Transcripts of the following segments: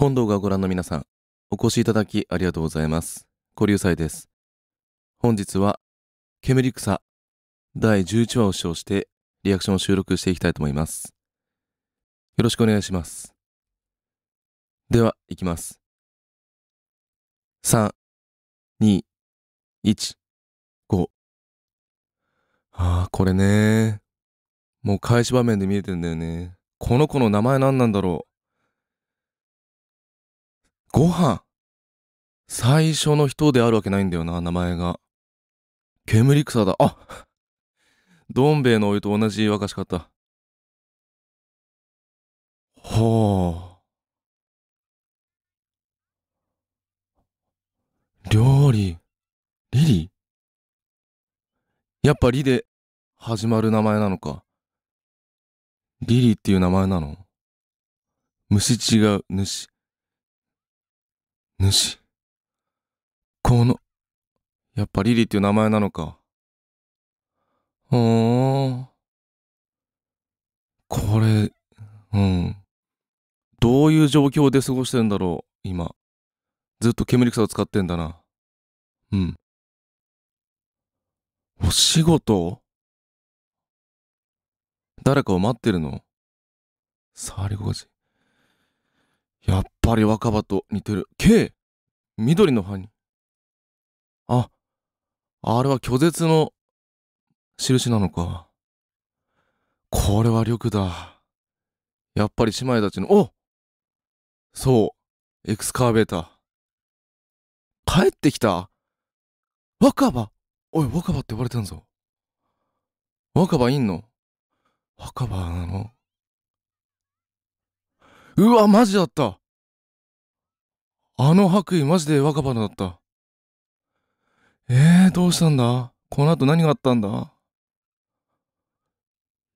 本動画をご覧の皆さん、お越しいただきありがとうございます。古流祭です。本日は、煙草第11話を視聴してリアクションを収録していきたいと思います。よろしくお願いします。では、いきます。3、2、1、5。ああ、これね。もう開始場面で見えてんだよね。この子の名前何なんだろう。ご飯最初の人であるわけないんだよな、名前が。煙草だ。あどん兵衛のお湯と同じ若しかった。ほう。料理。リリやっぱリで始まる名前なのか。リリっていう名前なの虫違う、主。主。この、やっぱリリっていう名前なのか。うーん。これ、うん。どういう状況で過ごしてるんだろう、今。ずっと煙草を使ってんだな。うん。お仕事誰かを待ってるの触り心地。やっぱり若葉と似てる。K! 緑の葉に。あ、あれは拒絶の印なのか。これは力だ。やっぱり姉妹たちの、おそう、エクスカーベーター。帰ってきた若葉おい、若葉って呼ばれてんぞ。若葉いんの若葉なのうわ、マジだった。あの白衣マジで若のだった。えー、どうしたんだこの後何があったんだ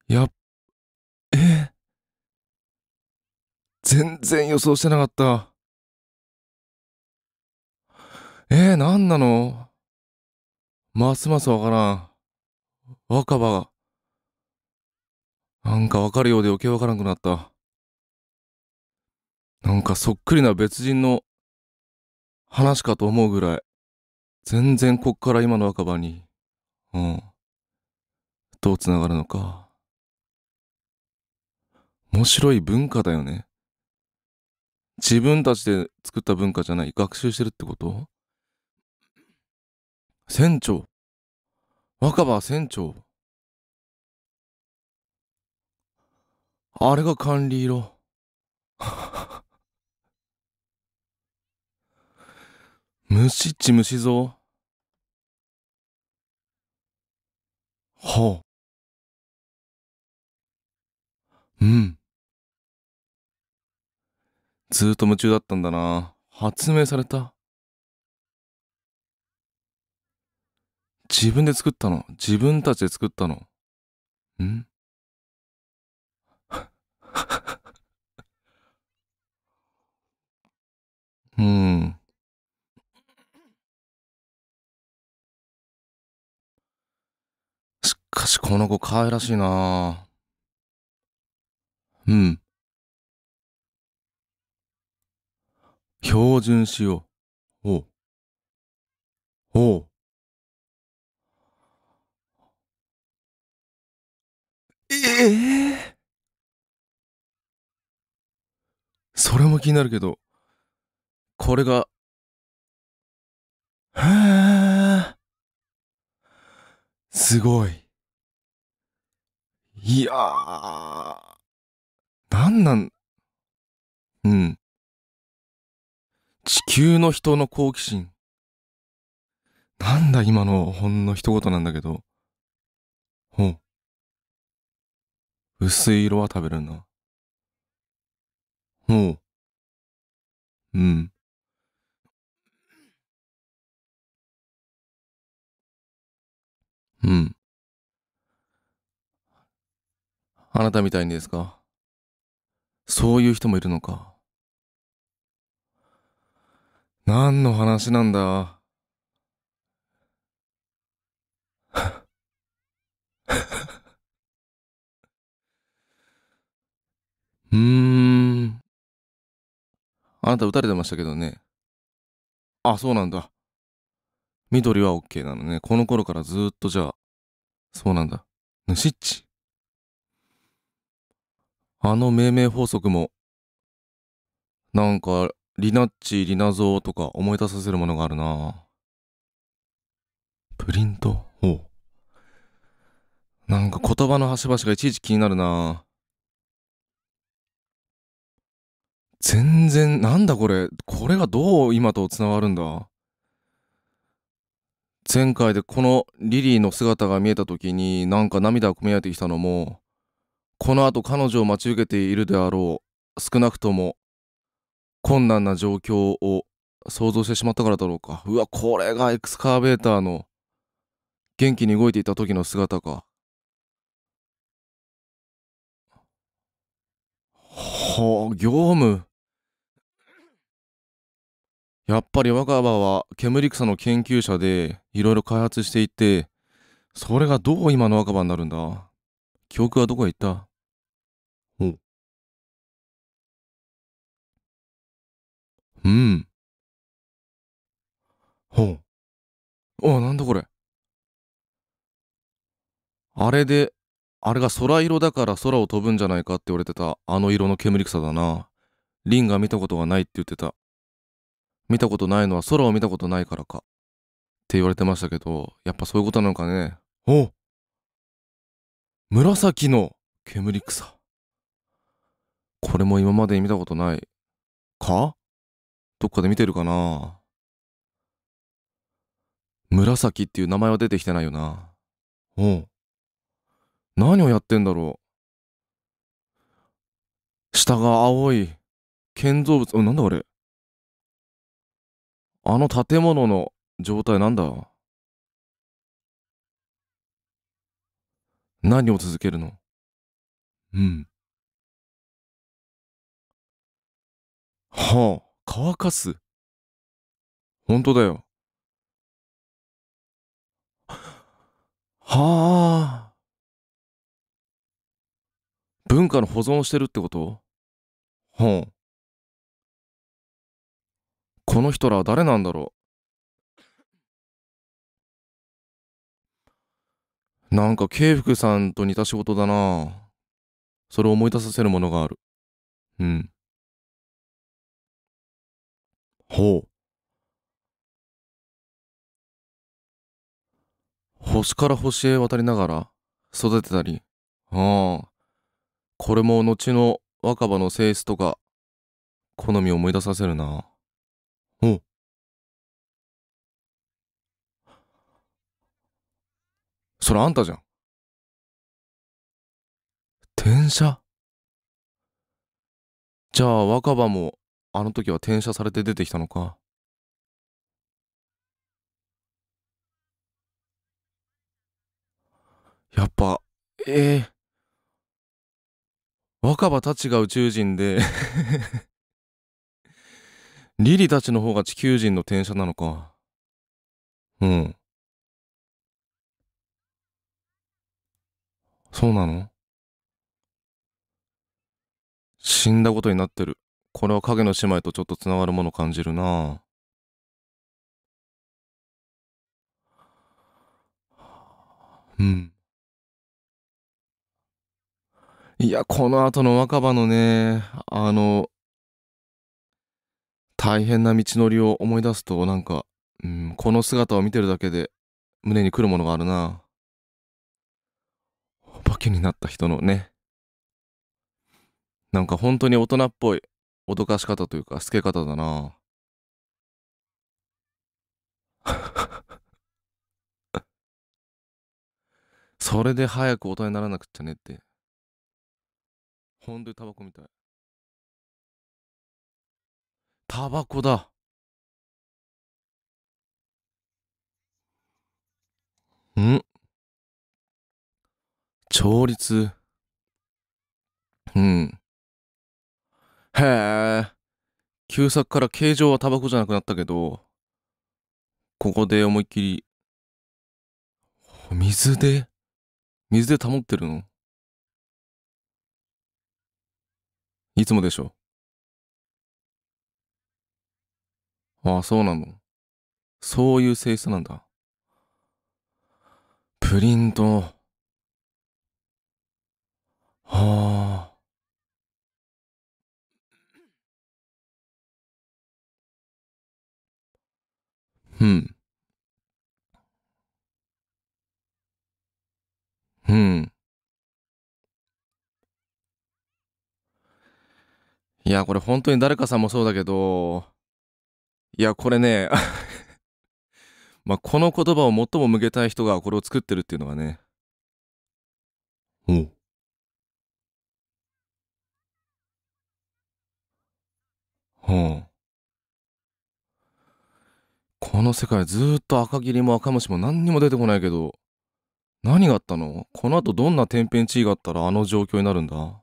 やっ、えー、全然予想してなかった。えー、何なのますますわからん。若葉が。なんかわかるようで余計わからんくなった。なんかそっくりな別人の話かと思うぐらい、全然こっから今の若葉に、うん、どう繋がるのか。面白い文化だよね。自分たちで作った文化じゃない、学習してるってこと船長。若葉船長。あれが管理色。むしっちむしぞ。ほう。うん。ずっと夢中だったんだな。発明された。自分で作ったの。自分たちで作ったの。んうん。かしこの子可愛らしいなうん。標準しよう。おう。おう。ええー、それも気になるけど、これが、へえ、すごい。いやー、なんなん、うん。地球の人の好奇心。なんだ今のほんの一言なんだけど。ほう。薄い色は食べるな。ほう。うん。うん。あなたみたいにですかそういう人もいるのか何の話なんだ うーん。あなた撃たれてましたけどね。あ、そうなんだ。緑は OK なのね。この頃からずっとじゃあ、そうなんだ。ぬしっち。あの命名法則も、なんか、リナッチ、リナゾーとか思い出させるものがあるなプリントほう。なんか言葉の端々がいちいち気になるな全然、なんだこれ。これがどう今と繋がるんだ前回でこのリリーの姿が見えた時になんか涙を込み上げてきたのもこの後彼女を待ち受けているであろう少なくとも困難な状況を想像してしまったからだろうかうわこれがエクスカーベーターの元気に動いていた時の姿かほう業務やっぱり若葉は煙草の研究者でいろいろ開発していてそれがどう今の若葉になるんだ記憶はどこへ行ったうん。ほう。あ、なんだこれ。あれで、あれが空色だから空を飛ぶんじゃないかって言われてたあの色の煙草だな。リンが見たことがないって言ってた。見たことないのは空を見たことないからか。って言われてましたけど、やっぱそういうことなのかね。お紫の煙草。これも今までに見たことない。かどっかで見てるかな紫っていう名前は出てきてないよな。う何をやってんだろう。下が青い建造物、うん、なんだあれ。あの建物の状態なんだ何を続けるのうん。はあ。乾かす本当だよ。はあ。文化の保存をしてるってことほん。この人らは誰なんだろうなんか慶福さんと似た仕事だなそれを思い出させるものがある。うん。ほう。星から星へ渡りながら育てたり、ああ、これも後の若葉の性質とか、好みを思い出させるな。おそれあんたじゃん。転写じゃあ若葉もあの時は転写されて出てきたのか。やっぱ、ええー、若葉たちが宇宙人で リリたちの方が地球人の転写なのか。うん。そうなの死んだことになってる。これは影の姉妹とちょっとつながるもの感じるなうんいやこの後の若葉のねあの大変な道のりを思い出すとなんか、うん、この姿を見てるだけで胸に来るものがあるなお化けになった人のねなんか本当に大人っぽい脅かし方というか、透け方だな それで早く大えにならなくちゃねって。ほんとにタバコみたい。タバコだ。ん調律。うん。へえ。旧作から形状はタバコじゃなくなったけど、ここで思いっきり、水で水で保ってるのいつもでしょ。ああ、そうなの。そういう性質なんだ。プリント。はあ。うん。うん。いや、これほんとに誰かさんもそうだけど、いや、これね ま、この言葉を最も向けたい人がこれを作ってるっていうのがね。うん。うん。この世界ずっと赤霧も赤虫も何にも出てこないけど、何があったのこの後どんな天変地異があったらあの状況になるんだ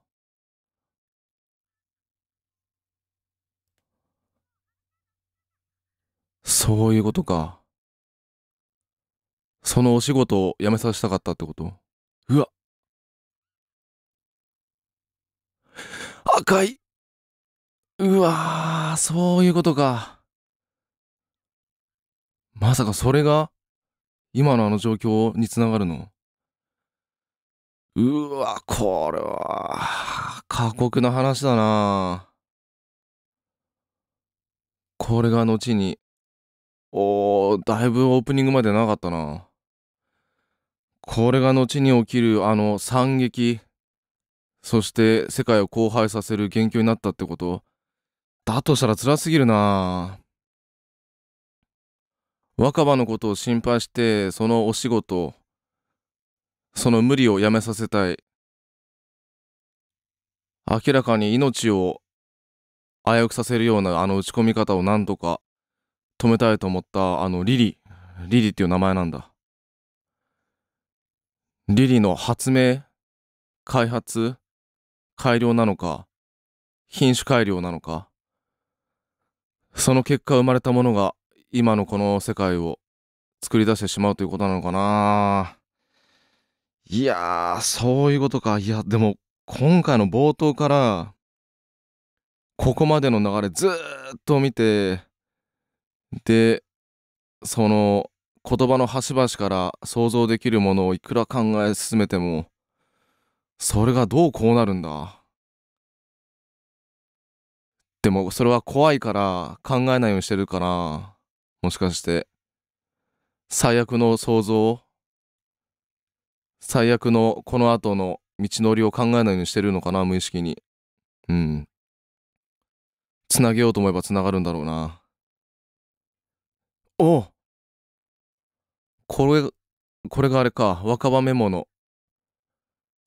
そういうことか。そのお仕事を辞めさせたかったってことうわ赤いうわーそういうことか。まさかそれが今のあの状況につながるのうわ、これは過酷な話だなこれが後に、おー、だいぶオープニングまでなかったなこれが後に起きるあの惨劇、そして世界を荒廃させる元凶になったってことだとしたら辛すぎるな若葉のことを心配してそのお仕事その無理をやめさせたい明らかに命を危うくさせるようなあの打ち込み方を何とか止めたいと思ったあのリリリリっていう名前なんだリリの発明開発改良なのか品種改良なのかその結果生まれたものが今のこの世界を作り出してしまうということなのかないやー、そういうことか。いや、でも、今回の冒頭から、ここまでの流れずーっと見て、で、その、言葉の端々から想像できるものをいくら考え進めても、それがどうこうなるんだ。でも、それは怖いから考えないようにしてるから、もしかして、最悪の想像を、最悪のこの後の道のりを考えないようにしてるのかな、無意識に。うん。つなげようと思えばつながるんだろうな。おこれ、これがあれか、若葉メモの、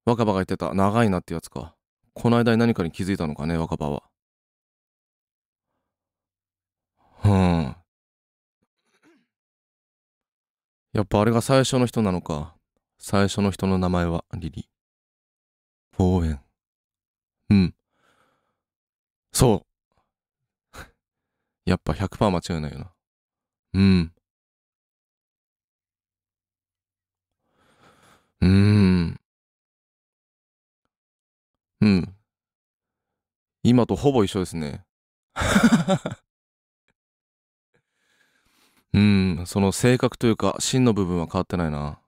若葉が言ってた、長いなってやつか。この間に何かに気づいたのかね、若葉は。やっぱあれが最初の人なのか。最初の人の名前はリリ。望遠。うん。そう。やっぱ100%間違いないよな。うん。うーん。うん。今とほぼ一緒ですね。うんその性格というか芯の部分は変わってないな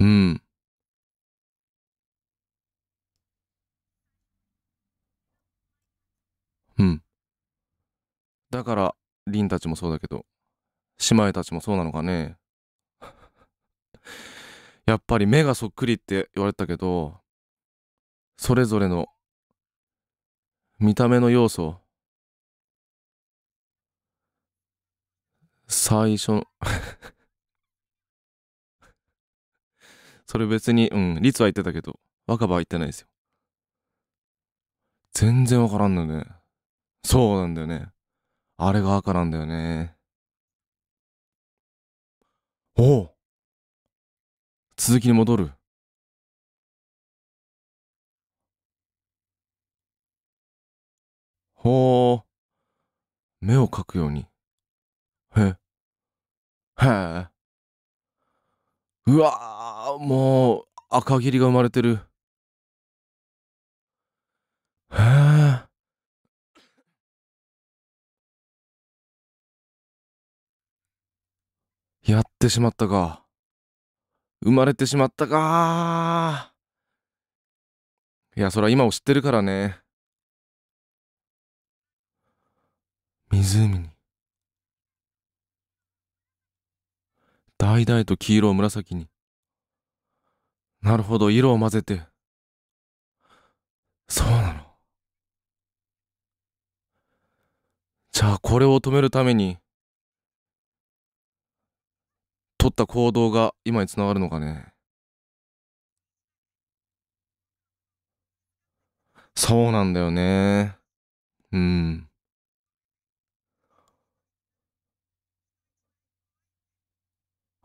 うんうんだから凛たちもそうだけど姉妹たちもそうなのかね やっぱり目がそっくりって言われたけどそれぞれの見た目の要素最初 それ別に、うん、率は言ってたけど、若葉は言ってないですよ。全然分からんのね。そうなんだよね。あれが赤なんだよね。おお続きに戻る。ほう。目を描くように。へえ。うわー、もう赤霧が生まれてる。へえ。やってしまったか。生まれてしまったかいや、そら今を知ってるからね。湖に。だいだいと黄色を紫に。なるほど、色を混ぜて。そうなの。じゃあ、これを止めるために、取った行動が今につながるのかね。そうなんだよね。うん。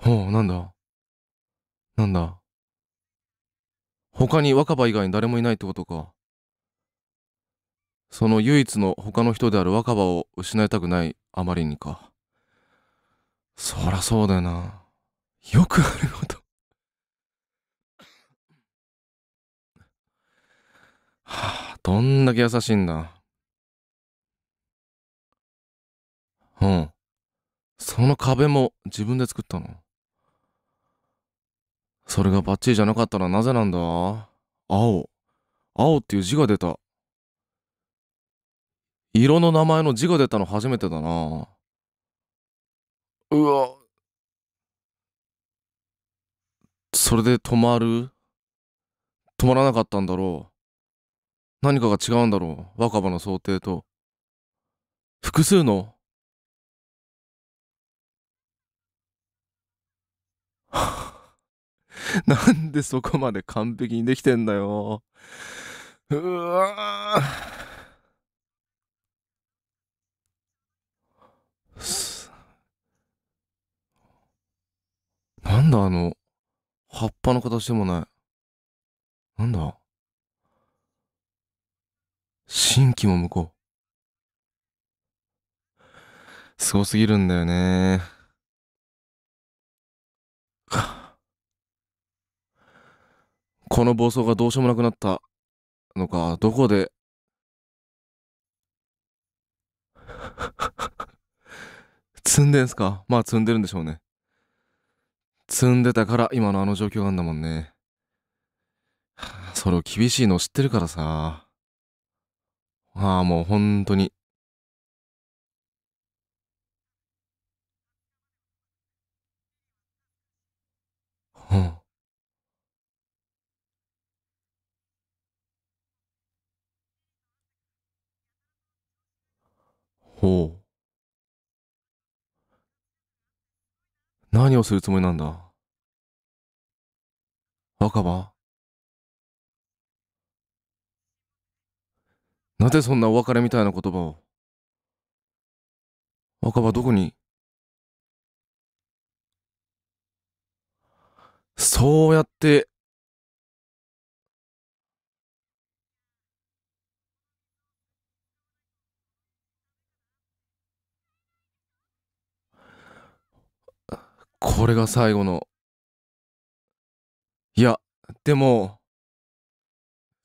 ほう、なんだなんだ他に若葉以外に誰もいないってことか。その唯一の他の人である若葉を失いたくないあまりにか。そらそうだよな。よくあること。はあ、どんだけ優しいんだ。うん。その壁も自分で作ったの。それがバッチリじゃなかったらなぜなんだ青。青っていう字が出た。色の名前の字が出たの初めてだな。うわ。それで止まる止まらなかったんだろう。何かが違うんだろう。若葉の想定と。複数のは なんでそこまで完璧にできてんだよ。うわなんだあの、葉っぱの形でもない。なんだ新規も向こう。すごすぎるんだよね。この暴走がどうしようもなくなったのか、どこで 積んでんすかまあ積んでるんでしょうね。積んでたから今のあの状況なんだもんね。それを厳しいの知ってるからさ。ああ、もう本当に。ほう。何をするつもりなんだ若葉なぜそんなお別れみたいな言葉を若葉どこにそうやってこれが最後の。いや、でも、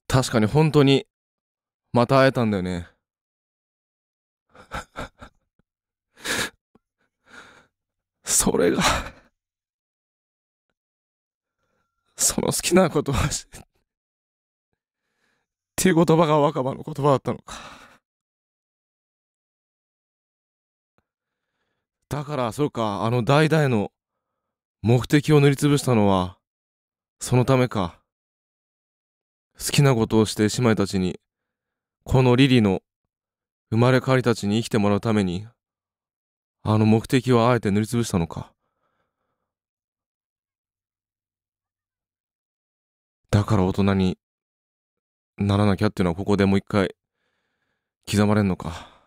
確かに本当に、また会えたんだよね。それがその好きな言葉っていう言葉が若葉の言葉だったのか。だから、そうか、あの代々の目的を塗りつぶしたのは、そのためか。好きなことをして姉妹たちに、このリリの生まれ変わりたちに生きてもらうために、あの目的をあえて塗りつぶしたのか。だから大人にならなきゃっていうのはここでもう一回刻まれんのか。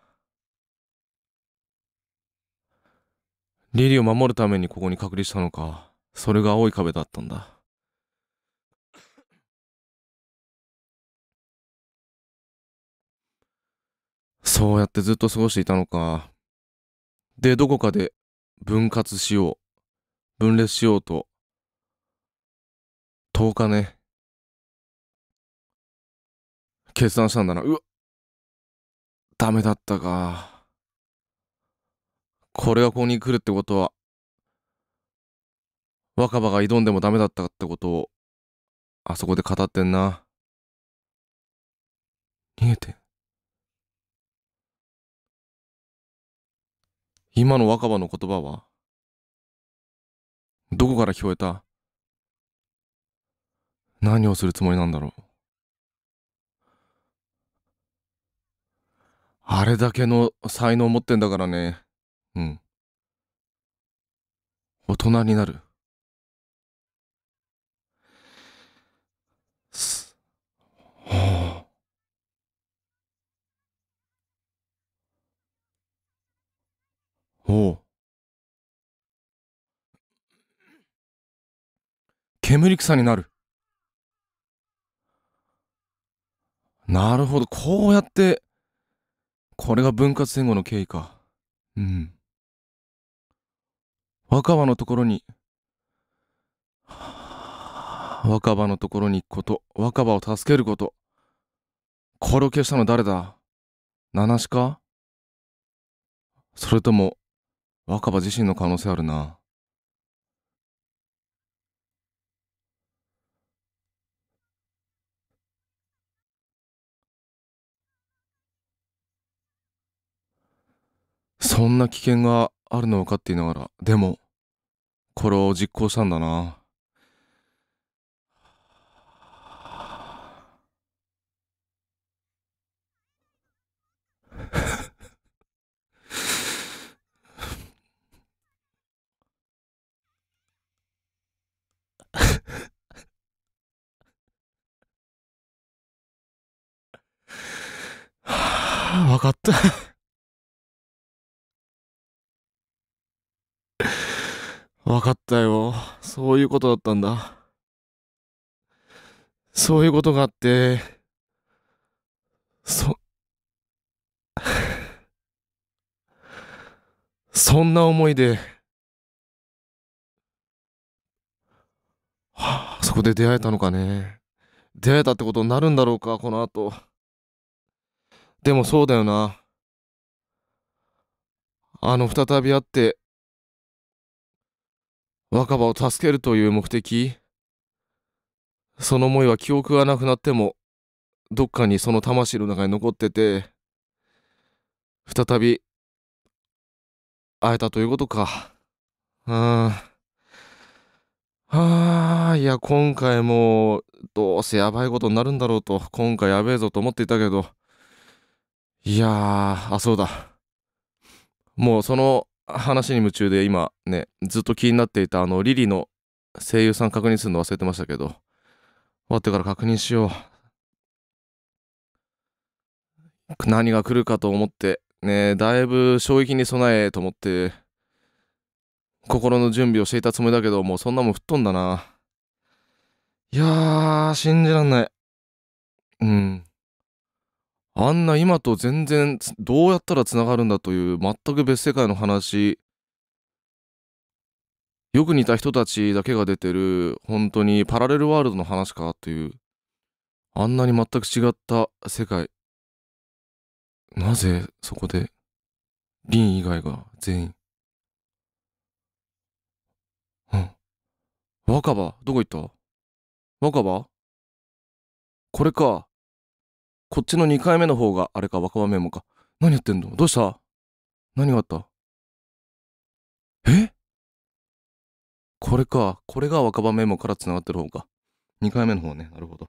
リリを守るためにここに隔離したのかそれが青い壁だったんだそうやってずっと過ごしていたのかでどこかで分割しよう分裂しようと10日ね決断したんだなうわダメだったか。これがここに来るってことは、若葉が挑んでもダメだったってことを、あそこで語ってんな。逃げて。今の若葉の言葉はどこから聞こえた何をするつもりなんだろうあれだけの才能を持ってんだからね。うん。大人になる。す、はあ。ほう。煙草になる。なるほど。こうやって、これが分割前後の経緯か。うん。若葉のところに、若葉のところに行くこと、若葉を助けること。これを消したの誰だ七しかそれとも、若葉自身の可能性あるな。そんな危険があるのかっていながら、でも、これを実行したんだな。分かったわかったよ。そういうことだったんだ。そういうことがあって、そ、そんな思いで、はあ、そこで出会えたのかね。出会えたってことになるんだろうか、この後。でもそうだよな。あの、再び会って、若葉を助けるという目的その思いは記憶がなくなってもどっかにその魂の中に残ってて再び会えたということかうんはあいや今回もどうせやばいことになるんだろうと今回やべえぞと思っていたけどいやあそうだもうその話に夢中で今ね、ずっと気になっていたあのリリの声優さん確認するの忘れてましたけど、終わってから確認しよう。何が来るかと思って、ね、だいぶ衝撃に備えと思って、心の準備をしていたつもりだけど、もうそんなもん吹っ飛んだな。いやー、信じらんない。うん。あんな今と全然どうやったらつながるんだという全く別世界の話よく似た人たちだけが出てる本当にパラレルワールドの話かというあんなに全く違った世界なぜそこでリン以外が全員うん若葉どこ行った若葉これかこっちの2回目の方があれか若葉メモか何やってんのどうした何があったえこれかこれが若葉メモからつながってる方か2回目の方ねなるほど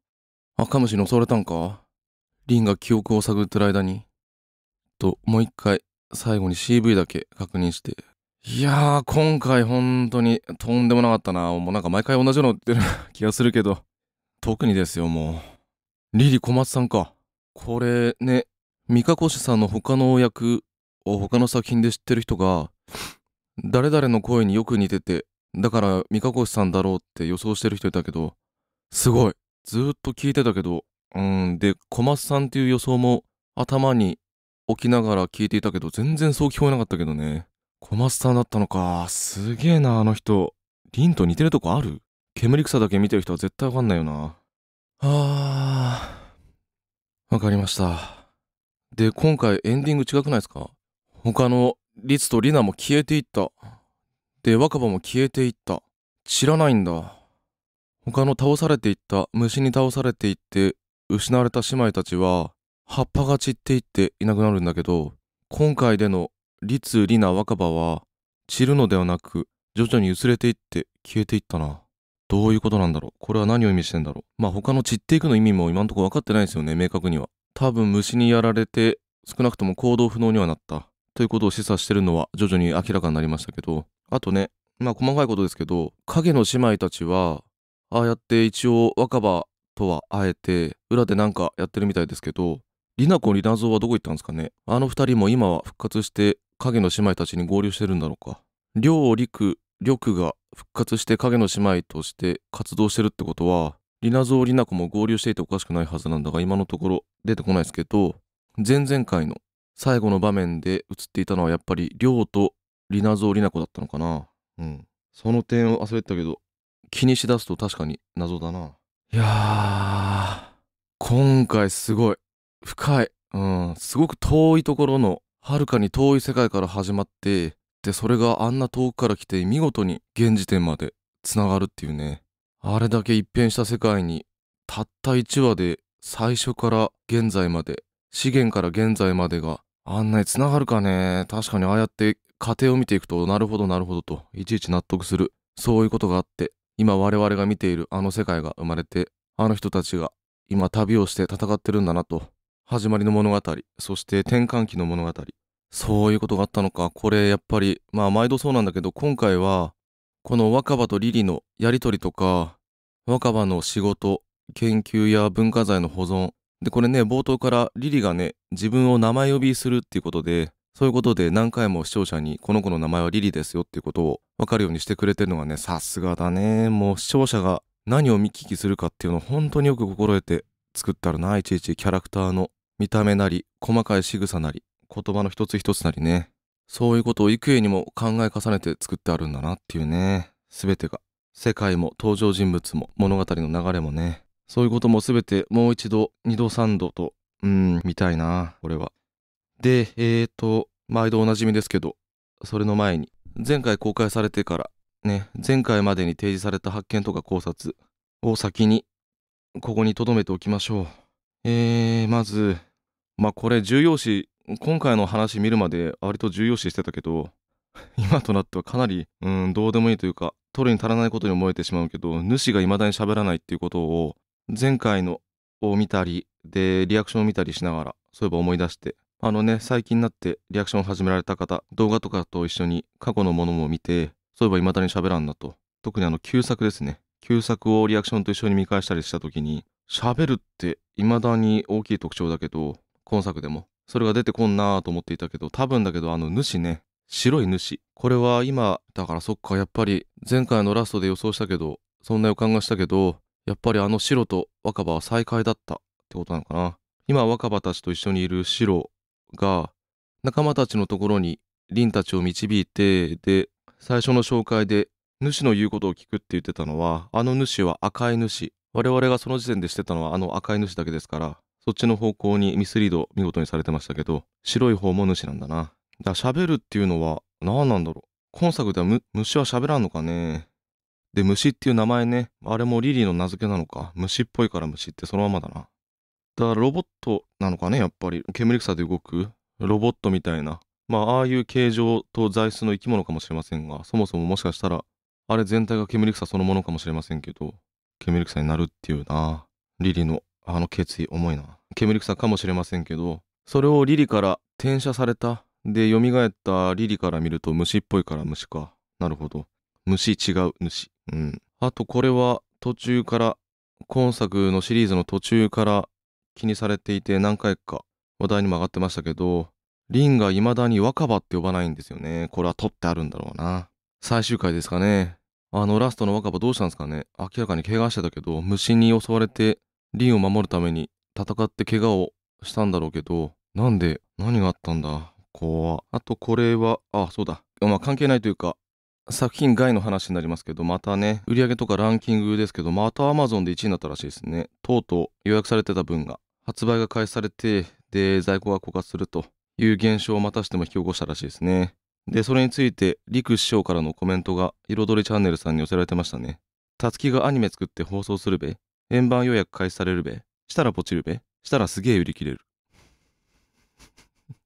赤虫に襲われたんかリンが記憶を探ってる間にともう一回最後に CV だけ確認していやー今回本当にとんでもなかったなもうなんか毎回同じの売ってる気がするけど特にですよもうリリ小松さんかこれね、三河越さんの他の役を他の作品で知ってる人が、誰々の声によく似てて、だから三河越さんだろうって予想してる人いたけど、すごいずっと聞いてたけど、うん、で、小松さんっていう予想も頭に置きながら聞いていたけど、全然そう聞こえなかったけどね。小松さんだったのか。すげえな、あの人。凛と似てるとこある煙草だけ見てる人は絶対わかんないよな。わかりました。で、今回エンディング違くないですか他のリツとリナも消えていった。で、若葉も消えていった。散らないんだ。他の倒されていった、虫に倒されていって、失われた姉妹たちは、葉っぱが散っていっていなくなるんだけど、今回でのリツ、リナ、若葉は、散るのではなく、徐々に薄れていって消えていったな。どういうことなんだろうこれは何を意味してんだろうまあ他の散っていくの意味も今んとこ分かってないですよね、明確には。多分虫にやられて、少なくとも行動不能にはなった。ということを示唆してるのは徐々に明らかになりましたけど。あとね、まあ細かいことですけど、影の姉妹たちは、ああやって一応若葉とは会えて、裏でなんかやってるみたいですけど、リナコ、リナゾはどこ行ったんですかねあの二人も今は復活して、影の姉妹たちに合流してるんだろうか。両陸、力が復活して影の姉妹として活動してるってことは、リナゾーリナコも合流していておかしくないはずなんだが、今のところ出てこないですけど、前々回の最後の場面で映っていたのはやっぱり、りょうとリナゾーリナコだったのかな。うん。その点を忘れてたけど、気にしだすと確かに謎だな。いやー、今回すごい。深い。うん。すごく遠いところの、はるかに遠い世界から始まって、でそれがあんな遠くから来て見事に現時点までつながるっていうねあれだけ一変した世界にたった1話で最初から現在まで資源から現在までがあんなにつながるかね確かにああやって過程を見ていくとなるほどなるほどといちいち納得するそういうことがあって今我々が見ているあの世界が生まれてあの人たちが今旅をして戦ってるんだなと始まりの物語そして転換期の物語そういうことがあったのか。これやっぱり、まあ毎度そうなんだけど、今回は、この若葉とリリのやりとりとか、若葉の仕事、研究や文化財の保存。で、これね、冒頭からリリがね、自分を名前呼びするっていうことで、そういうことで何回も視聴者にこの子の名前はリリですよっていうことを分かるようにしてくれてるのがね、さすがだね。もう視聴者が何を見聞きするかっていうのを本当によく心得て作ったらな、いちいちキャラクターの見た目なり、細かい仕草なり、言葉の一つ一つなりね、そういうことを幾重にも考え重ねて作ってあるんだなっていうね、全てが。世界も登場人物も物語の流れもね、そういうことも全てもう一度、二度三度と、うん、見たいな、俺は。で、えーと、毎度おなじみですけど、それの前に、前回公開されてから、ね、前回までに提示された発見とか考察を先に、ここに留めておきましょう。えー、まず、まあ、これ重要視今回の話見るまで割と重要視してたけど、今となってはかなり、うん、どうでもいいというか、取るに足らないことに思えてしまうけど、主が未だに喋らないっていうことを、前回のを見たり、で、リアクションを見たりしながら、そういえば思い出して、あのね、最近になってリアクションを始められた方、動画とかと一緒に過去のものも見て、そういえば未だに喋らんなと。特にあの、旧作ですね。旧作をリアクションと一緒に見返したりした時に、喋るって未だに大きい特徴だけど、今作でもそれが出てこんなと思っていたけど、多分だけどあの主ね、白い主。これは今、だからそっか、やっぱり前回のラストで予想したけど、そんな予感がしたけど、やっぱりあの白と若葉は再会だったってことなのかな。今若葉たちと一緒にいる白が、仲間たちのところに凛たちを導いて、で、最初の紹介で、主の言うことを聞くって言ってたのは、あの主は赤い主。我々がその時点でしてたのはあの赤い主だけですから、そっちの方向にミスリード見事にされてましたけど、白い方も主なんだな。だ喋るっていうのは何なんだろう。今作では虫は喋らんのかね。で、虫っていう名前ね。あれもリリーの名付けなのか。虫っぽいから虫ってそのままだな。だからロボットなのかね、やっぱり。煙草で動くロボットみたいな。まあ、ああいう形状と材質の生き物かもしれませんが、そもそももしかしたら、あれ全体が煙草そのものかもしれませんけど、煙草になるっていうな。リリーのあの決意重いな煙草かもしれませんけどそれをリリから転写されたで蘇ったリリから見ると虫っぽいから虫かなるほど虫違う虫うんあとこれは途中から今作のシリーズの途中から気にされていて何回か話題にも上がってましたけどリンが未だに若葉って呼ばないんですよねこれは取ってあるんだろうな最終回ですかねあのラストの若葉どうしたんですかね明らかに怪我してたけど虫に襲われてリンを守るために戦って怪我をしたんだろうけど、なんで、何があったんだ怖あとこれは、あ、そうだ。まあ関係ないというか、作品外の話になりますけど、またね、売り上げとかランキングですけど、またアマゾンで1位になったらしいですね。とうとう予約されてた分が、発売が開始されて、で、在庫が枯渇するという現象をまたしても引き起こしたらしいですね。で、それについて、陸師匠からのコメントが、彩りチャンネルさんに寄せられてましたね。たつきがアニメ作って放送するべ円盤予約開始されるべ。したらポチるべ。したらすげえ売り切れる。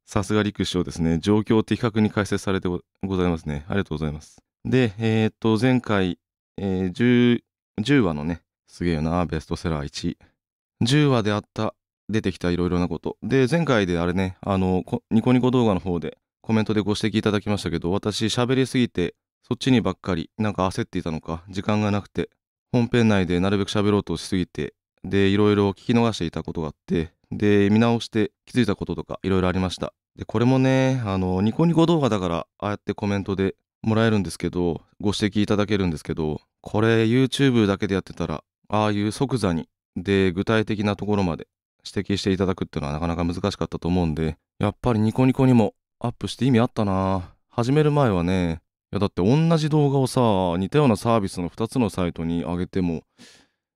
さすが陸師匠ですね。状況的確に解説されてございますね。ありがとうございます。で、えー、っと、前回、えー、10, 10話のね、すげえよな、ベストセラー1。10話であった、出てきたいろいろなこと。で、前回であれね、あの、ニコニコ動画の方でコメントでご指摘いただきましたけど、私喋りすぎて、そっちにばっかり、なんか焦っていたのか、時間がなくて、本編内でなるべく喋ろうとしすぎてでいろいろ聞き逃していたことがあってで見直して気づいたこととかいろいろありましたでこれもねあのニコニコ動画だからああやってコメントでもらえるんですけどご指摘いただけるんですけどこれ YouTube だけでやってたらああいう即座にで具体的なところまで指摘していただくっていうのはなかなか難しかったと思うんでやっぱりニコニコにもアップして意味あったな始める前はねやだって同じ動画をさ似たようなサービスの2つのサイトに上げても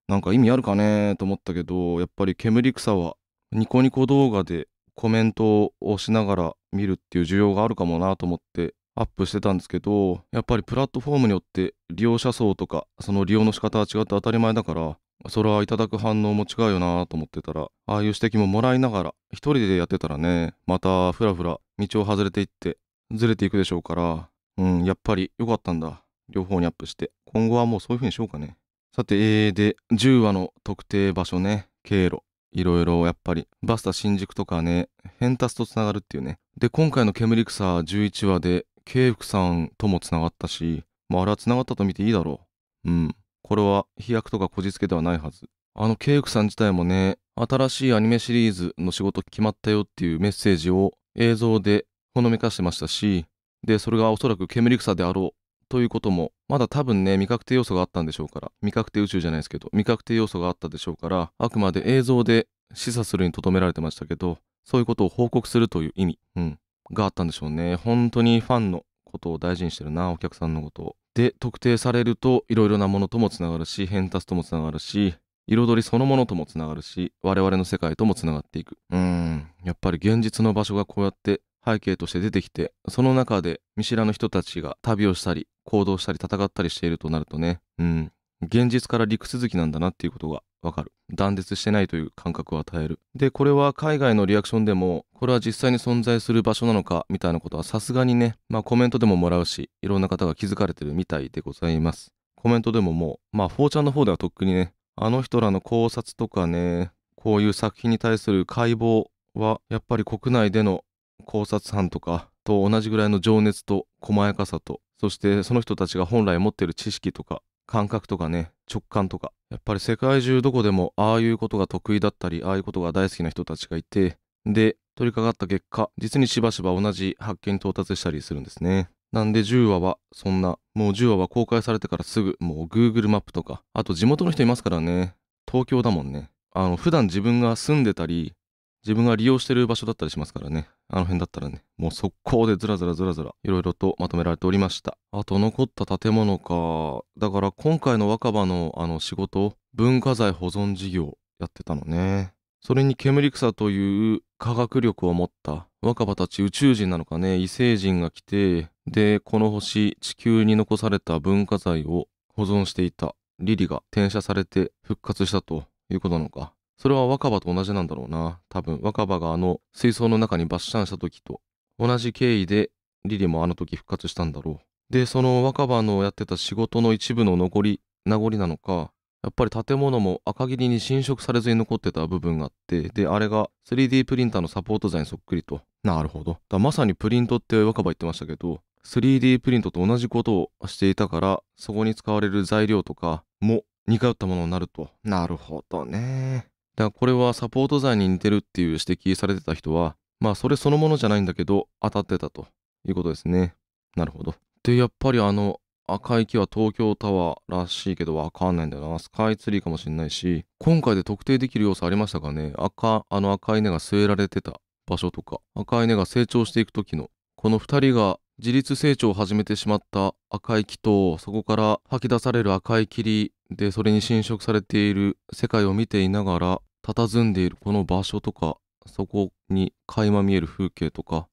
なんか意味あるかねと思ったけどやっぱり煙草はニコニコ動画でコメントをしながら見るっていう需要があるかもなと思ってアップしてたんですけどやっぱりプラットフォームによって利用者層とかその利用の仕方は違って当たり前だからそれはいただく反応も違うよなと思ってたらああいう指摘ももらいながら一人でやってたらねまたふらふら道を外れていってずれていくでしょうからうん、やっぱり良かったんだ。両方にアップして。今後はもうそういう風にしようかね。さて、えー、で、10話の特定場所ね、経路。いろいろやっぱり、バスタ新宿とかね、た達とつながるっていうね。で、今回の煙草11話で、慶福さんともつながったし、まあ、あれはつながったと見ていいだろう。うん。これは飛躍とかこじつけではないはず。あの慶福さん自体もね、新しいアニメシリーズの仕事決まったよっていうメッセージを映像でほのめかしてましたし、で、それがおそらく煙草であろうということも、まだ多分ね、未確定要素があったんでしょうから、未確定宇宙じゃないですけど、未確定要素があったでしょうから、あくまで映像で示唆するにとどめられてましたけど、そういうことを報告するという意味、うん、があったんでしょうね。本当にファンのことを大事にしてるな、お客さんのことを。で、特定されると、いろいろなものともつながるし、変達ともつながるし、彩りそのものともつながるし我々の世界ともつながっていくうーんやっぱり現実の場所がこうやって背景として出てきて、その中で見知らぬ人たちが旅をしたり、行動したり、戦ったりしているとなるとね、うん、現実から陸続きなんだなっていうことがわかる。断絶してないという感覚を与える。で、これは海外のリアクションでも、これは実際に存在する場所なのかみたいなことはさすがにね、まあコメントでももらうし、いろんな方が気づかれてるみたいでございます。コメントでももう、まあ4ちゃんの方ではとっくにね、あの人らの考察とかね、こういう作品に対する解剖はやっぱり国内での考察班とかと同じぐらいの情熱と細やかさとそしてその人たちが本来持ってる知識とか感覚とかね直感とかやっぱり世界中どこでもああいうことが得意だったりああいうことが大好きな人たちがいてで取り掛かった結果実にしばしば同じ発見に到達したりするんですねなんで10話はそんなもう10話は公開されてからすぐもう Google マップとかあと地元の人いますからね東京だもんねあの普段自分が住んでたり自分が利用してる場所だったりしますからね。あの辺だったらね、もう速攻でずらずらずらずら、いろいろとまとめられておりました。あと残った建物か。だから今回の若葉のあの仕事、文化財保存事業やってたのね。それに煙草という科学力を持った若葉たち宇宙人なのかね、異星人が来て、で、この星、地球に残された文化財を保存していたリリが転写されて復活したということなのか。それは若葉と同じなんだろうな。多分、若葉があの水槽の中にバッシャンした時と同じ経緯でリリもあの時復活したんだろう。で、その若葉のやってた仕事の一部の残り、名残なのか、やっぱり建物も赤切りに侵食されずに残ってた部分があって、で、あれが 3D プリンターのサポート材にそっくりと。なるほど。だまさにプリントって若葉言ってましたけど、3D プリントと同じことをしていたから、そこに使われる材料とかも似通ったものになると。なるほどね。だからこれはサポート材に似てるっていう指摘されてた人は、まあそれそのものじゃないんだけど、当たってたということですね。なるほど。で、やっぱりあの赤い木は東京タワーらしいけどわかんないんだよな。スカイツリーかもしんないし、今回で特定できる要素ありましたかね赤、あの赤い根が据えられてた場所とか、赤い根が成長していく時の、この2人が自立成長を始めてしまった赤い木と、そこから吐き出される赤い霧で、それに侵食されている世界を見ていながら、佇んでいるこの場所とか、そこに垣間見える風景とか、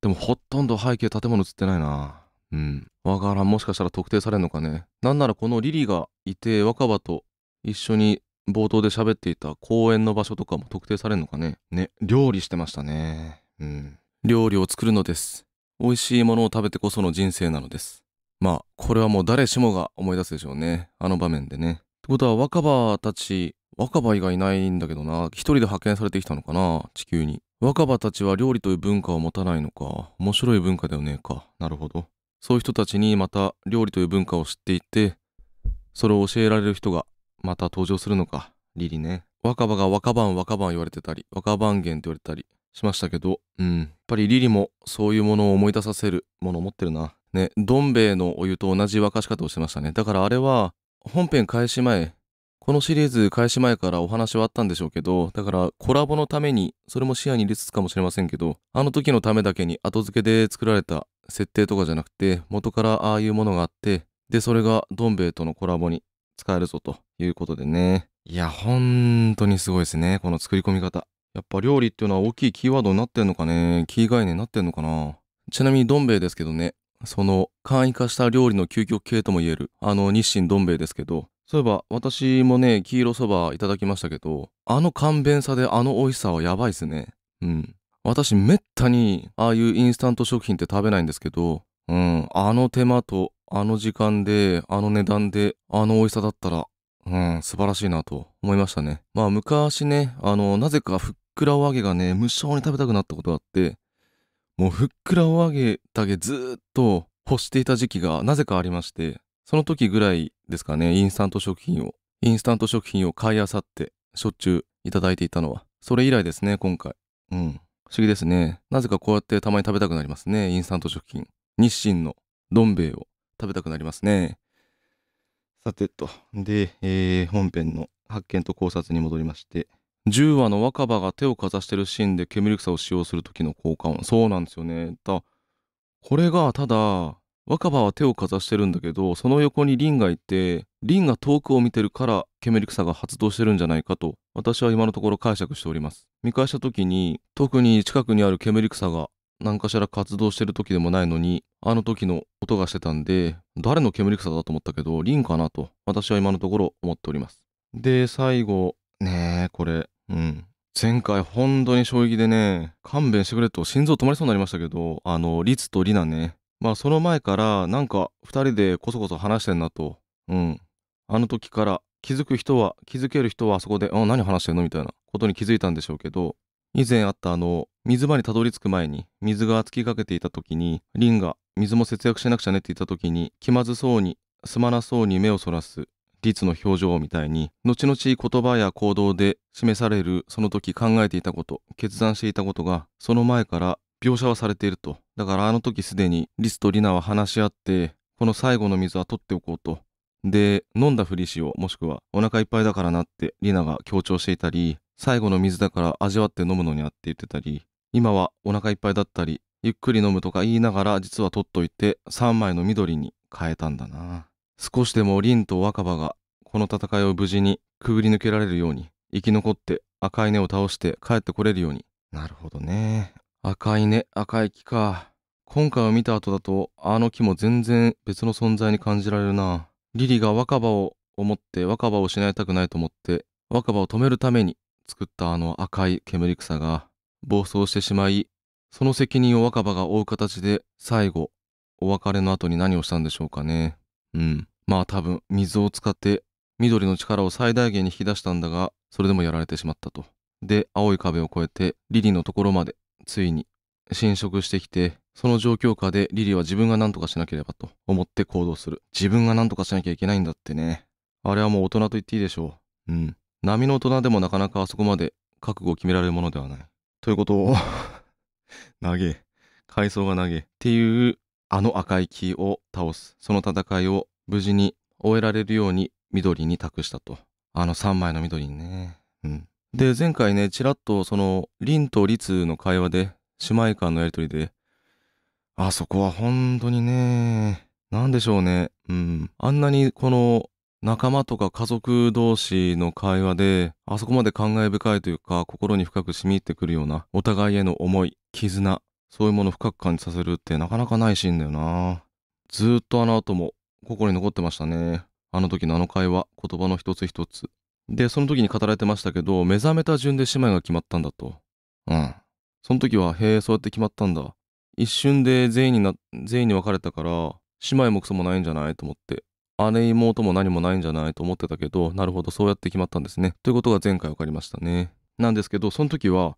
でもほとんど背景建物映ってないな。うん。わからん。もしかしたら特定されんのかね。なんならこのリリがいて若葉と一緒に冒頭で喋っていた公園の場所とかも特定されんのかね。ね、料理してましたね。うん。料理を作るのです。美味しいものを食べてこその人生なのです。まあ、これはもう誰しもが思い出すでしょうね。あの場面でね。ってことは若葉たち若葉以外いないんだけどな。一人で派遣されてきたのかな地球に。若葉たちは料理という文化を持たないのか。面白い文化だよねか。なるほど。そういう人たちにまた料理という文化を知っていて、それを教えられる人がまた登場するのか。リリね。若葉が若葉、若葉言われてたり、若番源って言われたりしましたけど、うん。やっぱりリリもそういうものを思い出させるものを持ってるな。ね、どん兵衛のお湯と同じ沸かし方をしてましたね。だからあれは、本編開始前、このシリーズ開始前からお話はあったんでしょうけど、だからコラボのために、それも視野に入れつつかもしれませんけど、あの時のためだけに後付けで作られた設定とかじゃなくて、元からああいうものがあって、で、それがドンベイとのコラボに使えるぞということでね。いや、本当にすごいですね、この作り込み方。やっぱ料理っていうのは大きいキーワードになってんのかねキー概念になってんのかなちなみにドンベイですけどね、その簡易化した料理の究極系とも言える、あの日清ドンベイですけど、そういえば私もね黄色そばいただきましたけどあの簡便さであの美味しさはやばいっすねうん私めったにああいうインスタント食品って食べないんですけどうんあの手間とあの時間であの値段であの美味しさだったらうん素晴らしいなと思いましたねまあ昔ねあのなぜかふっくらお揚げがね無性に食べたくなったことがあってもうふっくらお揚げだけずっと欲していた時期がなぜかありましてその時ぐらいですかね、インスタント食品を、インスタント食品を買いあさって、しょっちゅういただいていたのは、それ以来ですね、今回。うん。不思議ですね。なぜかこうやってたまに食べたくなりますね、インスタント食品。日清のどん兵衛を食べたくなりますね。さてと、で、えー、本編の発見と考察に戻りまして、10話の若葉が手をかざしてるシーンで煙草を使用する時の効果音。そうなんですよね。だ、これがただ、若葉は手をかざしてるんだけどその横にリンがいてリンが遠くを見てるから煙草が発動してるんじゃないかと私は今のところ解釈しております見返した時に特に近くにある煙草が何かしら活動してる時でもないのにあの時の音がしてたんで誰の煙草だと思ったけどリンかなと私は今のところ思っておりますで最後ねえこれうん前回本当に衝撃でね勘弁してくれと心臓止まりそうになりましたけどあのリツとリナねまあその前からなんか2人でこそこそ話してんなと。うん。あの時から気づく人は気づける人はあそこで「あ何話してんの?」みたいなことに気づいたんでしょうけど以前あったあの水場にたどり着く前に水がつきかけていた時にリンが水も節約しなくちゃねって言った時に気まずそうにすまなそうに目をそらすリツの表情みたいに後々言葉や行動で示されるその時考えていたこと決断していたことがその前から描写はされているとだからあの時すでにリスとリナは話し合って、この最後の水は取っておこうと。で、飲んだふりしよう、もしくはお腹いっぱいだからなってリナが強調していたり、最後の水だから味わって飲むのにあって言ってたり、今はお腹いっぱいだったり、ゆっくり飲むとか言いながら実は取っといて3枚の緑に変えたんだな。少しでもリンと若葉がこの戦いを無事にくぐり抜けられるように、生き残って赤い根を倒して帰ってこれるように。なるほどね。赤いね、赤い木か。今回を見た後だと、あの木も全然別の存在に感じられるな。リリが若葉を思って若葉を失いたくないと思って、若葉を止めるために作ったあの赤い煙草が暴走してしまい、その責任を若葉が負う形で最後、お別れの後に何をしたんでしょうかね。うん。まあ多分、水を使って緑の力を最大限に引き出したんだが、それでもやられてしまったと。で、青い壁を越えて、リリのところまでついに侵食してきて、その状況下でリリーは自分が何とかしなければと思って行動する。自分が何とかしなきゃいけないんだってね。あれはもう大人と言っていいでしょう。うん。波の大人でもなかなかあそこまで覚悟を決められるものではない。ということを 投げ、階層が投げ、っていうあの赤い木を倒す。その戦いを無事に終えられるように緑に託したと。あの3枚の緑にね。うん。で、前回ね、ちらっとその、凛と律の会話で、姉妹間のやりとりで、あそこは本当にね、なんでしょうね。うん。あんなにこの、仲間とか家族同士の会話で、あそこまで感慨深いというか、心に深く染み入ってくるような、お互いへの思い、絆、そういうものを深く感じさせるってなかなかないシーンだよな。ずっとあの後も、心に残ってましたね。あの時のあの会話、言葉の一つ一つ。で、その時に語られてましたけど、目覚めた順で姉妹が決まったんだと。うん。その時は、へえ、そうやって決まったんだ。一瞬で全員にな、全員に別れたから、姉妹もクソもないんじゃないと思って。姉妹も何もないんじゃないと思ってたけど、なるほど、そうやって決まったんですね。ということが前回分かりましたね。なんですけど、その時は、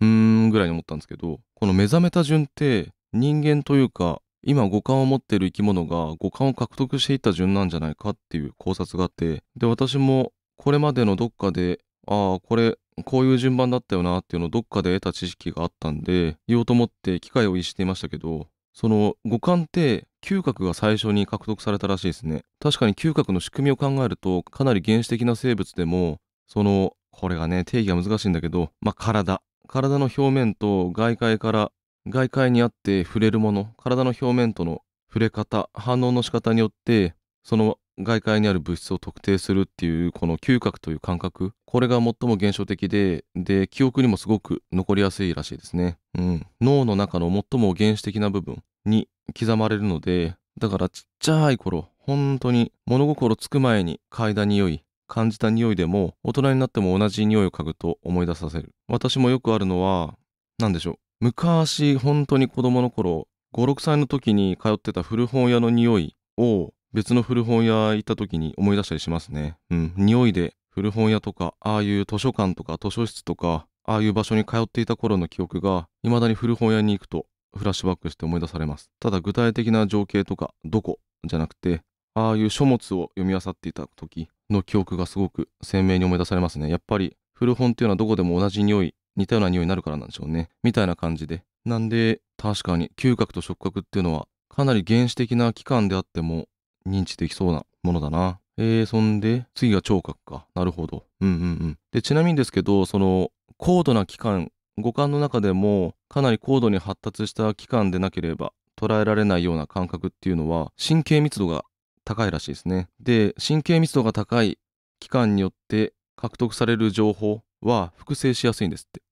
うーんぐらいに思ったんですけど、この目覚めた順って人間というか、今五感を持っている生き物が五感を獲得していった順なんじゃないかっていう考察があって、で、私もこれまでのどっかで、ああ、これ、こういう順番だったよなっていうのをどっかで得た知識があったんで、言おうと思って機会を逸していましたけど、その五感って嗅覚が最初に獲得されたらしいですね。確かに嗅覚の仕組みを考えると、かなり原始的な生物でも、その、これがね、定義が難しいんだけど、まあ、体。体の表面と外界から、外界にあって触れるもの、体の表面との触れ方、反応の仕方によって、その外界にある物質を特定するっていうこの嗅覚という感覚これが最も現象的でで記憶にもすごく残りやすいらしいですね、うん、脳の中の最も原始的な部分に刻まれるのでだからちっちゃい頃本当に物心つく前に嗅いだ匂い感じた匂いでも大人になっても同じ匂いを嗅ぐと思い出させる私もよくあるのは何でしょう昔本当に子供の頃56歳の時に通ってた古本屋の匂いを別の古本屋行った時に思い出したりしますね。うん。匂いで古本屋とか、ああいう図書館とか図書室とか、ああいう場所に通っていた頃の記憶が、未だに古本屋に行くとフラッシュバックして思い出されます。ただ具体的な情景とか、どこじゃなくて、ああいう書物を読み漁っていた時の記憶がすごく鮮明に思い出されますね。やっぱり古本っていうのはどこでも同じ匂い、似たような匂いになるからなんでしょうね。みたいな感じで。なんで、確かに嗅覚と触覚っていうのはかなり原始的な器官であっても認知できそうなものだな。えー、そんで、次が聴覚か。なるほど。うんうんうん。で、ちなみにですけど、その、高度な器官、五感の中でも、かなり高度に発達した器官でなければ、捉えられないような感覚っていうのは、神経密度が高いらしいですね。で、神経密度が高い器官によって獲得される情報は複製しやすいんですって。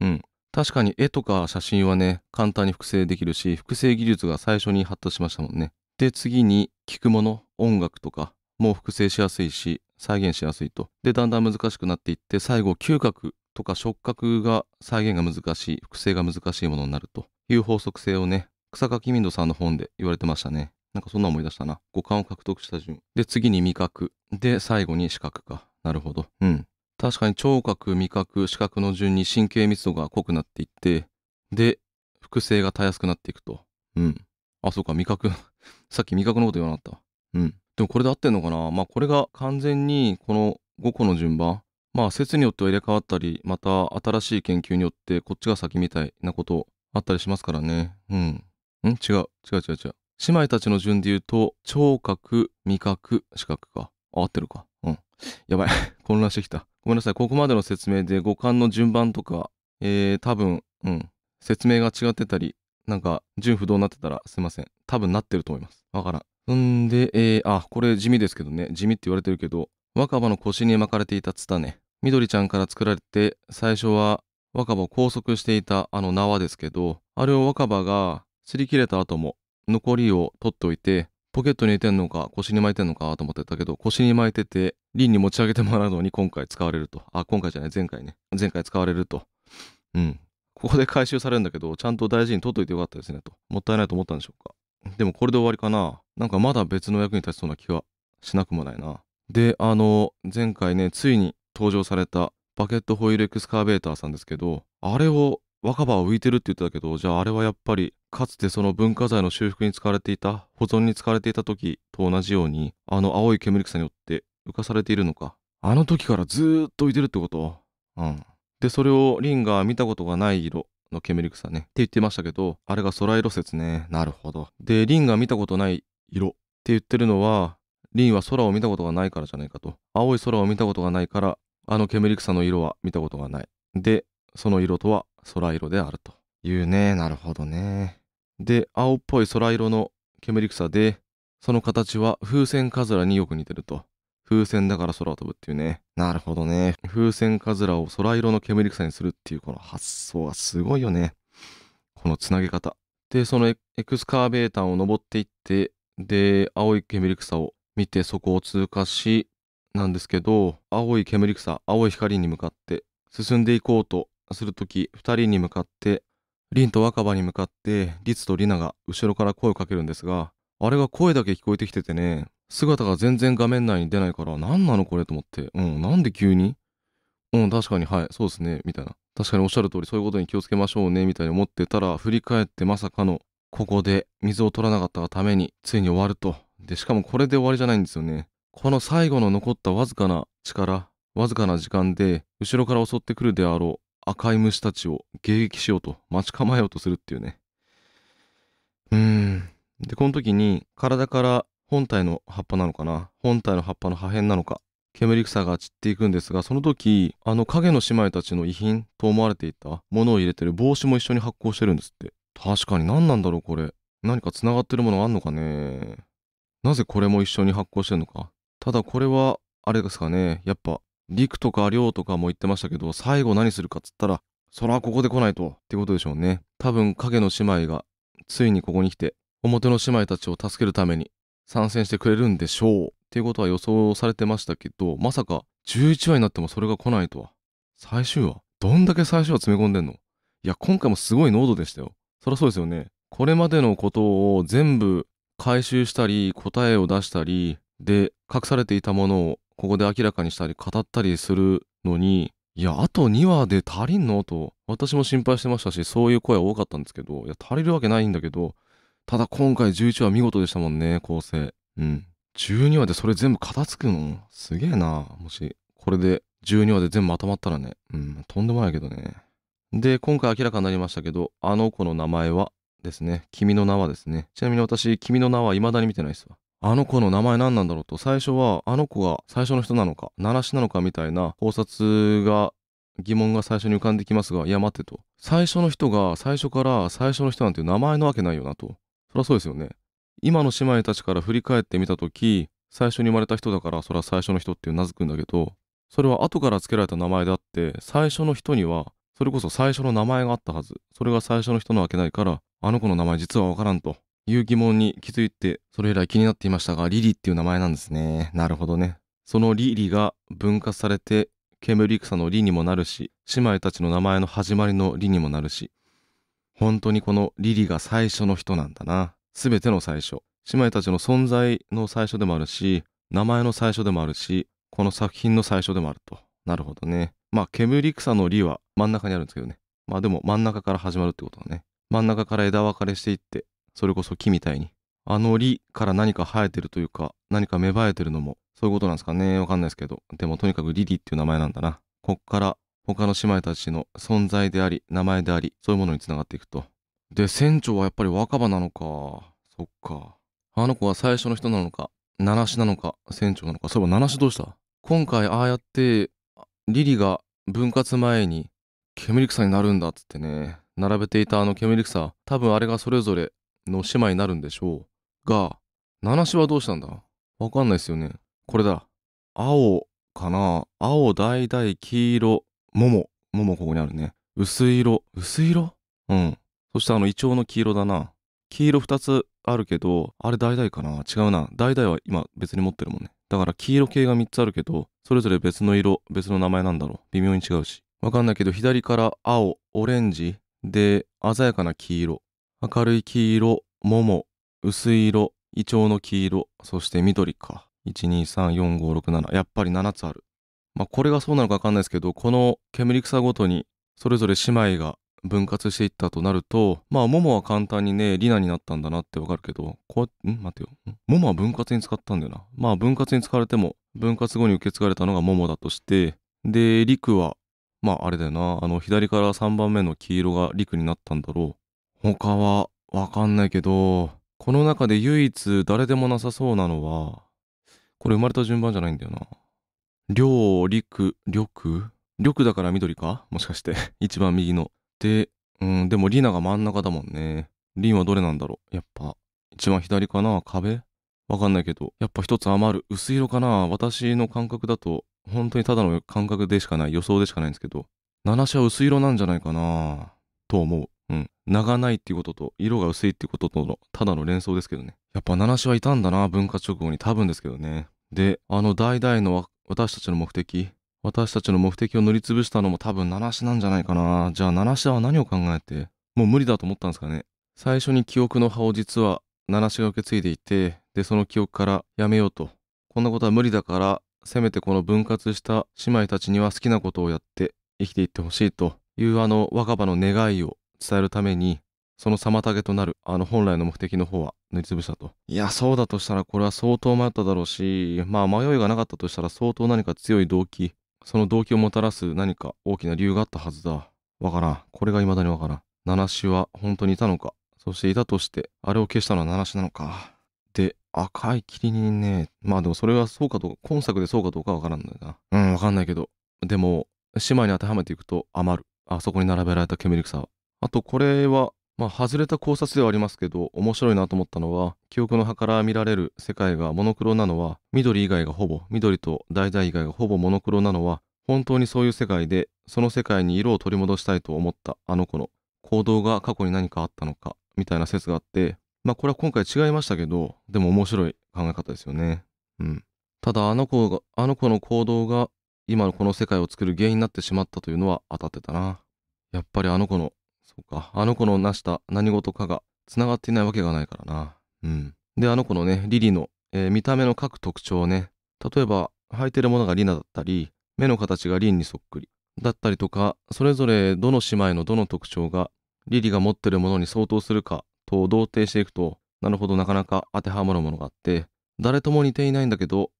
うん。確かに絵とか写真はね、簡単に複製できるし、複製技術が最初に発達しましたもんね。で、次に聴くもの、音楽とかも複製しやすいし、再現しやすいと。で、だんだん難しくなっていって、最後、嗅覚とか触覚が再現が難しい、複製が難しいものになるという法則性をね、草垣ミンドさんの本で言われてましたね。なんかそんな思い出したな。五感を獲得した順。で、次に味覚。で、最後に視覚か。なるほど。うん。確かに聴覚、味覚、視覚の順に神経密度が濃くなっていって、で、複製がたやすくなっていくと。うん。あ、そうか、味覚 さっき味覚のこと言わなかった。うん。でもこれで合ってんのかなまあこれが完全にこの5個の順番。まあ説によっては入れ替わったり、また新しい研究によってこっちが先みたいなことあったりしますからね。うん。ん違う。違う違う違う。姉妹たちの順で言うと、聴覚、味覚、視覚か。合ってるか。うん。やばい。混乱してきた。ごめんなさい。ここまでの説明で五感の順番とか、えー、多分、うん。説明が違ってたり、なんか、純不動になってたらすいません。多分なってると思います。わからん。んで、えー、あ、これ地味ですけどね。地味って言われてるけど、若葉の腰に巻かれていたツタね。緑ちゃんから作られて、最初は若葉を拘束していたあの縄ですけど、あれを若葉が擦り切れた後も、残りを取っておいて、ポケットに入れてんのか、腰に巻いてんのかと思ってたけど、腰に巻いてて、リンに持ち上げてもらうのに今回使われると。あ、今回じゃない、前回ね。前回使われると。うん。ここで回収されるんだけど、ちゃんと大事に取っといてよかったですねと。もったいないと思ったんでしょうか。でもこれで終わりかな。なんかまだ別の役に立ちそうな気はしなくもないな。で、あの、前回ね、ついに登場されたバケットホイールエクスカーベーターさんですけど、あれを若葉は浮いてるって言ってたけど、じゃああれはやっぱり、かつてその文化財の修復に使われていた、保存に使われていた時と同じように、あの青い煙草によって浮かされているのか。あの時からずーっと浮いてるってことうん。で、それをリンが見たことがない色の煙草ね。って言ってましたけど、あれが空色説ね。なるほど。で、リンが見たことない色って言ってるのは、リンは空を見たことがないからじゃないかと。青い空を見たことがないから、あの煙草の色は見たことがない。で、その色とは空色であると。いうね。なるほどね。で、青っぽい空色の煙草で、その形は風船カズラによく似てると。風船だから空を飛ぶっていうね。なるほどね。風船カズラを空色の煙草にするっていうこの発想はすごいよね。このつなげ方。で、そのエクスカーベーターを登っていって、で、青い煙草を見てそこを通過し、なんですけど、青い煙草、青い光に向かって進んでいこうとするとき、二人に向かって、ンと若葉に向かって、律とリナが後ろから声をかけるんですが、あれが声だけ聞こえてきててね、姿が全然画面内に出ないから何なのこれと思ってうんなんで急にうん確かにはいそうですねみたいな確かにおっしゃる通りそういうことに気をつけましょうねみたいに思ってたら振り返ってまさかのここで水を取らなかったがためについに終わるとでしかもこれで終わりじゃないんですよねこの最後の残ったわずかな力わずかな時間で後ろから襲ってくるであろう赤い虫たちを迎撃しようと待ち構えようとするっていうねうーんでこの時に体から本体の葉っぱなのかな本体の葉っぱの破片なのか煙草が散っていくんですが、その時、あの影の姉妹たちの遺品と思われていたものを入れてる帽子も一緒に発行してるんですって。確かに何なんだろうこれ。何か繋がってるものあんのかねなぜこれも一緒に発行してんのか。ただこれは、あれですかね。やっぱ、陸とか量とかも言ってましたけど、最後何するかっつったら、そらここで来ないと、ってことでしょうね。多分影の姉妹が、ついにここに来て、表の姉妹たちを助けるために、参戦してくれるんでしょうっていうことは予想されてましたけど、まさか11話になってもそれが来ないとは。最終話どんだけ最終話詰め込んでんのいや、今回もすごい濃度でしたよ。そりゃそうですよね。これまでのことを全部回収したり、答えを出したり、で、隠されていたものをここで明らかにしたり、語ったりするのに、いや、あと2話で足りんのと、私も心配してましたし、そういう声は多かったんですけど、いや、足りるわけないんだけど、ただ今回11話見事でしたもんね、構成。うん。12話でそれ全部片付くのすげえな。もし、これで12話で全部まとまったらね。うん、とんでもないけどね。で、今回明らかになりましたけど、あの子の名前はですね、君の名はですね。ちなみに私、君の名は未だに見てないっすわ。あの子の名前何なんだろうと、最初はあの子が最初の人なのか、奈らしなのかみたいな考察が、疑問が最初に浮かんできますが、いや待ってと。最初の人が最初から最初の人なんていう名前のわけないよなと。そりゃそうですよね。今の姉妹たちから振り返ってみたとき、最初に生まれた人だからそれは最初の人っていう名付くんだけど、それは後から付けられた名前であって、最初の人には、それこそ最初の名前があったはず。それが最初の人なわけないから、あの子の名前実はわからんという疑問に気づいて、それ以来気になっていましたが、リリっていう名前なんですね。なるほどね。そのリリが分割されて、煙草のリにもなるし、姉妹たちの名前の始まりのリにもなるし、本当にこのリリが最初の人なんだな。全ての最初。姉妹たちの存在の最初でもあるし、名前の最初でもあるし、この作品の最初でもあると。なるほどね。まあ、煙草のリは真ん中にあるんですけどね。まあでも真ん中から始まるってことだね。真ん中から枝分かれしていって、それこそ木みたいに。あのリから何か生えてるというか、何か芽生えてるのも、そういうことなんですかね。わかんないですけど。でもとにかくリリっていう名前なんだな。こっから他の姉妹たちの存在であり、名前であり、そういうものにつながっていくと。で、船長はやっぱり若葉なのか。そっか。あの子は最初の人なのか、七しなのか、船長なのか。そういえば七しどうした今回ああやって、リリが分割前に、煙草になるんだっつってね、並べていたあの煙草、多分あれがそれぞれの姉妹になるんでしょう。が、七しはどうしたんだわかんないですよね。これだ。青かな青、橙、黄色、もも。ももここにあるね。薄い色。薄い色うん。そしてあの、イチョウの黄色だな。黄色2つあるけど、あれ代々かな違うな。代々は今別に持ってるもんね。だから黄色系が3つあるけど、それぞれ別の色、別の名前なんだろう。微妙に違うし。わかんないけど、左から青、オレンジ、で、鮮やかな黄色。明るい黄色、もも、薄い色、イチョウの黄色、そして緑か。1、2、3、4、5、6、7。やっぱり7つある。まあ、これがそうなのか分かんないですけどこの煙草ごとにそれぞれ姉妹が分割していったとなるとまあモモは簡単にねリナになったんだなってわかるけどこうん待てよモモは分割に使ったんだよなまあ分割に使われても分割後に受け継がれたのがモモだとしてでリクはまああれだよなあの左から3番目の黄色がリクになったんだろう他はわかんないけどこの中で唯一誰でもなさそうなのはこれ生まれた順番じゃないんだよなりょ緑緑くだから緑かもしかして 一番右の。で、うん、でもりなが真ん中だもんね。りんはどれなんだろうやっぱ、一番左かな壁わかんないけど、やっぱ一つ余る薄色かな私の感覚だと、本当にただの感覚でしかない、予想でしかないんですけど、7社薄色なんじゃないかなと思う。うん。長がないっていうことと、色が薄いっていうこととの、ただの連想ですけどね。やっぱ七しはいたんだな、文化直後に多分ですけどね。で、あの代々の私たちの目的、私たちの目的を塗りつぶしたのも多分七しなんじゃないかな。じゃあ七足は何を考えて、もう無理だと思ったんですかね。最初に記憶の葉を実は七しが受け継いでいて、で、その記憶からやめようと。こんなことは無理だから、せめてこの分割した姉妹たちには好きなことをやって生きていってほしいというあの若葉の願いを伝えるためにその妨げとなるあの本来の目的の方は塗りつぶしたといやそうだとしたらこれは相当迷っただろうしまあ迷いがなかったとしたら相当何か強い動機その動機をもたらす何か大きな理由があったはずだわからんこれが未だにわからん七種は本当にいたのかそしていたとしてあれを消したのは七種なのかで赤い霧にねまあでもそれはそうかどうか今作でそうかどうかわからんのよなうんわかんないけどでも姉妹に当てはめていくと余るあそこに並べられた煙草はあとこれはまあ、外れた考察ではありますけど、面白いなと思ったのは、記憶の葉から見られる世界がモノクロなのは、緑以外がほぼ、緑と橙以外がほぼモノクロなのは、本当にそういう世界で、その世界に色を取り戻したいと思ったあの子の行動が過去に何かあったのか、みたいな説があって、まあこれは今回違いましたけど、でも面白い考え方ですよね。うん。ただあの子が、あの子の行動が今のこの世界を作る原因になってしまったというのは当たってたな。やっぱりあの子のうか。あの子の成した何事かが繋がっていないわけがないからな。うん。で、あの子のね、リリの、えー、見た目の各特徴をね。例えば、履いてるものがリナだったり、目の形がリンにそっくり。だったりとか、それぞれどの姉妹のどの特徴が、リリが持ってるものに相当するかと同定していくと、なるほどなかなか当てはまるものがあって、誰とも似ていないんだけど、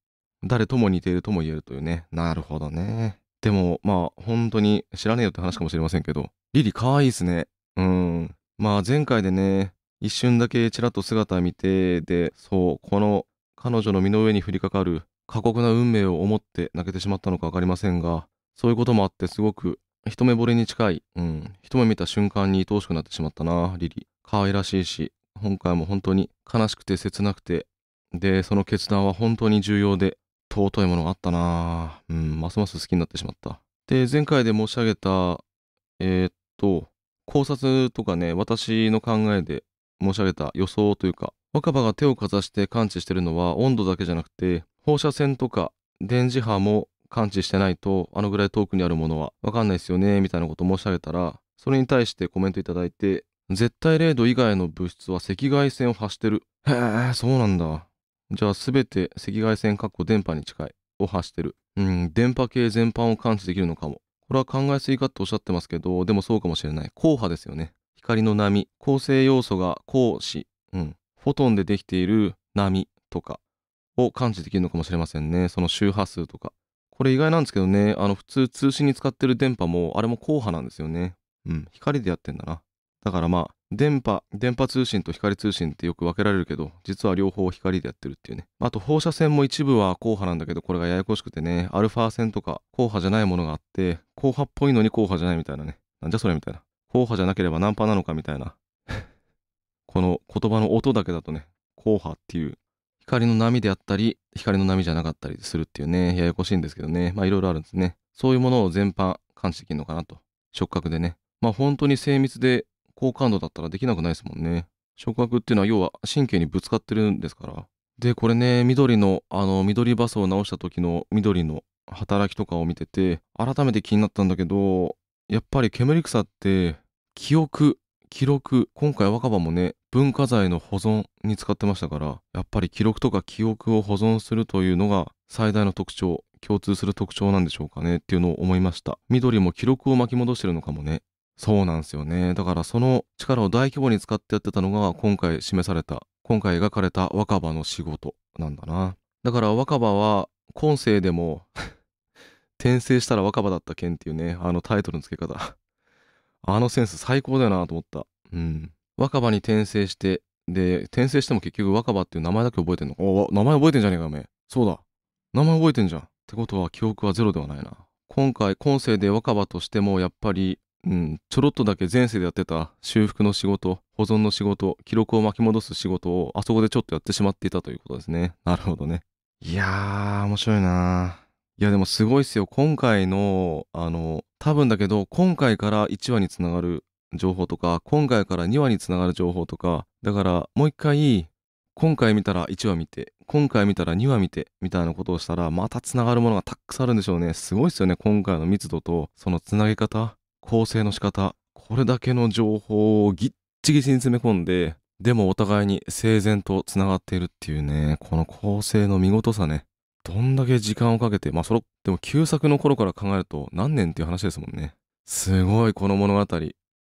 誰とも似ているとも言えるというね。なるほどね。でも、まあ、本当に知らねえよって話かもしれませんけど、リリ可愛いですね。うん。まあ前回でね、一瞬だけちらっと姿見て、で、そう、この彼女の身の上に降りかかる過酷な運命を思って泣けてしまったのか分かりませんが、そういうこともあってすごく一目惚れに近い、うん、一目見た瞬間に愛おしくなってしまったな、リリ。可愛らしいし、今回も本当に悲しくて切なくて、で、その決断は本当に重要で、尊いものがあったなうん、ますます好きになってしまった。で、前回で申し上げた、えー、と、考察とかね、私の考えで申し上げた予想というか、若葉が手をかざして感知してるのは温度だけじゃなくて、放射線とか電磁波も感知してないと、あのぐらい遠くにあるものはわかんないですよね、みたいなこと申し上げたら、それに対してコメントいただいて、絶対0度以外の物質は赤外線を発してる。へえ、そうなんだ。じゃあ全て赤外線、かっこ電波に近いを発してる。うん、電波系全般を感知できるのかも。これは考えすぎかっておっしゃってますけど、でもそうかもしれない。光波ですよね。光の波。構成要素が光子。うん。フォトンでできている波とかを感知できるのかもしれませんね。その周波数とか。これ意外なんですけどね、あの普通通信に使ってる電波もあれも光波なんですよね。うん、光でやってんだな。だからまあ電波電波通信と光通信ってよく分けられるけど実は両方光でやってるっていうねあと放射線も一部は硬派なんだけどこれがややこしくてねアルファ線とか硬派じゃないものがあって硬派っぽいのに硬派じゃないみたいなねなんじゃそれみたいな硬派じゃなければナンパなのかみたいな この言葉の音だけだとね硬派っていう光の波であったり光の波じゃなかったりするっていうねややこしいんですけどねまあいろいろあるんですねそういうものを全般感知できるのかなと触覚でねまあ本当に精密で好感度だったらできなくないですもんね。触覚っていうのは要は神経にぶつかってるんですから。で、これね、緑の、あの、緑バスを直した時の緑の働きとかを見てて、改めて気になったんだけど、やっぱり煙草って記憶記録今回若葉もね文化財の保存に使ってましたからやっぱり記録とか記憶を保存するというのが最大の特徴共通する特徴なんでしょうかねっていうのを思いました緑も記録を巻き戻してるのかもねそうなんですよね。だからその力を大規模に使ってやってたのが今回示された、今回描かれた若葉の仕事なんだな。だから若葉は今世でも 転生したら若葉だった剣っていうね、あのタイトルの付け方あのセンス最高だよなと思った。うん。若葉に転生して、で、転生しても結局若葉っていう名前だけ覚えてんのお名前覚えてんじゃねえかおめ。そうだ。名前覚えてんじゃん。ってことは記憶はゼロではないな。今回、今世で若葉としてもやっぱりうん、ちょろっとだけ前世でやってた修復の仕事、保存の仕事、記録を巻き戻す仕事をあそこでちょっとやってしまっていたということですね。なるほどね。いやー、面白いないやでもすごいっすよ。今回の、あの、多分だけど、今回から1話につながる情報とか、今回から2話につながる情報とか、だからもう一回、今回見たら1話見て、今回見たら2話見て、みたいなことをしたら、またつながるものがたくさんあるんでしょうね。すごいっすよね。今回の密度と、そのつなげ方。構成の仕方、これだけの情報をぎっちぎちに詰め込んで、でもお互いに整然とつながっているっていうね、この構成の見事さね。どんだけ時間をかけて、まあその、でも旧作の頃から考えると何年っていう話ですもんね。すごいこの物語。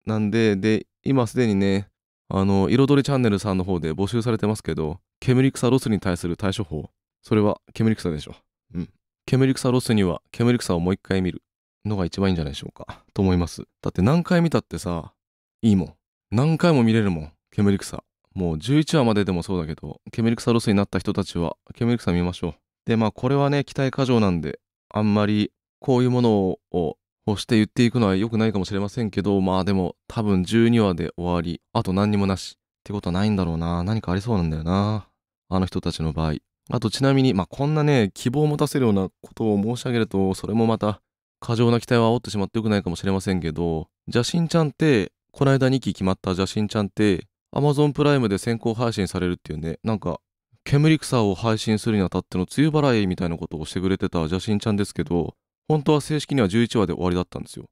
なんで、で、今すでにね、あの、彩りチャンネルさんの方で募集されてますけど、煙草ロスに対する対処法。それは煙草でしょ。うん。煙草ロスには煙草をもう一回見る。のが一番いいんじゃないでしょうか。と思います。だって何回見たってさ、いいもん。何回も見れるもん。煙草。もう11話まででもそうだけど、煙草ロスになった人たちは、煙草見ましょう。で、まあこれはね、期待過剰なんで、あんまりこういうものを押して言っていくのは良くないかもしれませんけど、まあでも多分12話で終わり、あと何にもなし。ってことはないんだろうな。何かありそうなんだよな。あの人たちの場合。あとちなみに、まあこんなね、希望を持たせるようなことを申し上げると、それもまた過剰な期待を煽ってしまってよくないかもしれませんけど、邪神ちゃんって、この間2期決まった邪神ちゃんって、アマゾンプライムで先行配信されるっていうね、なんか、煙草を配信するにあたっての梅雨払いみたいなことをしてくれてた邪神ちゃんですけど、本当は正式には11話で終わりだったんですよ。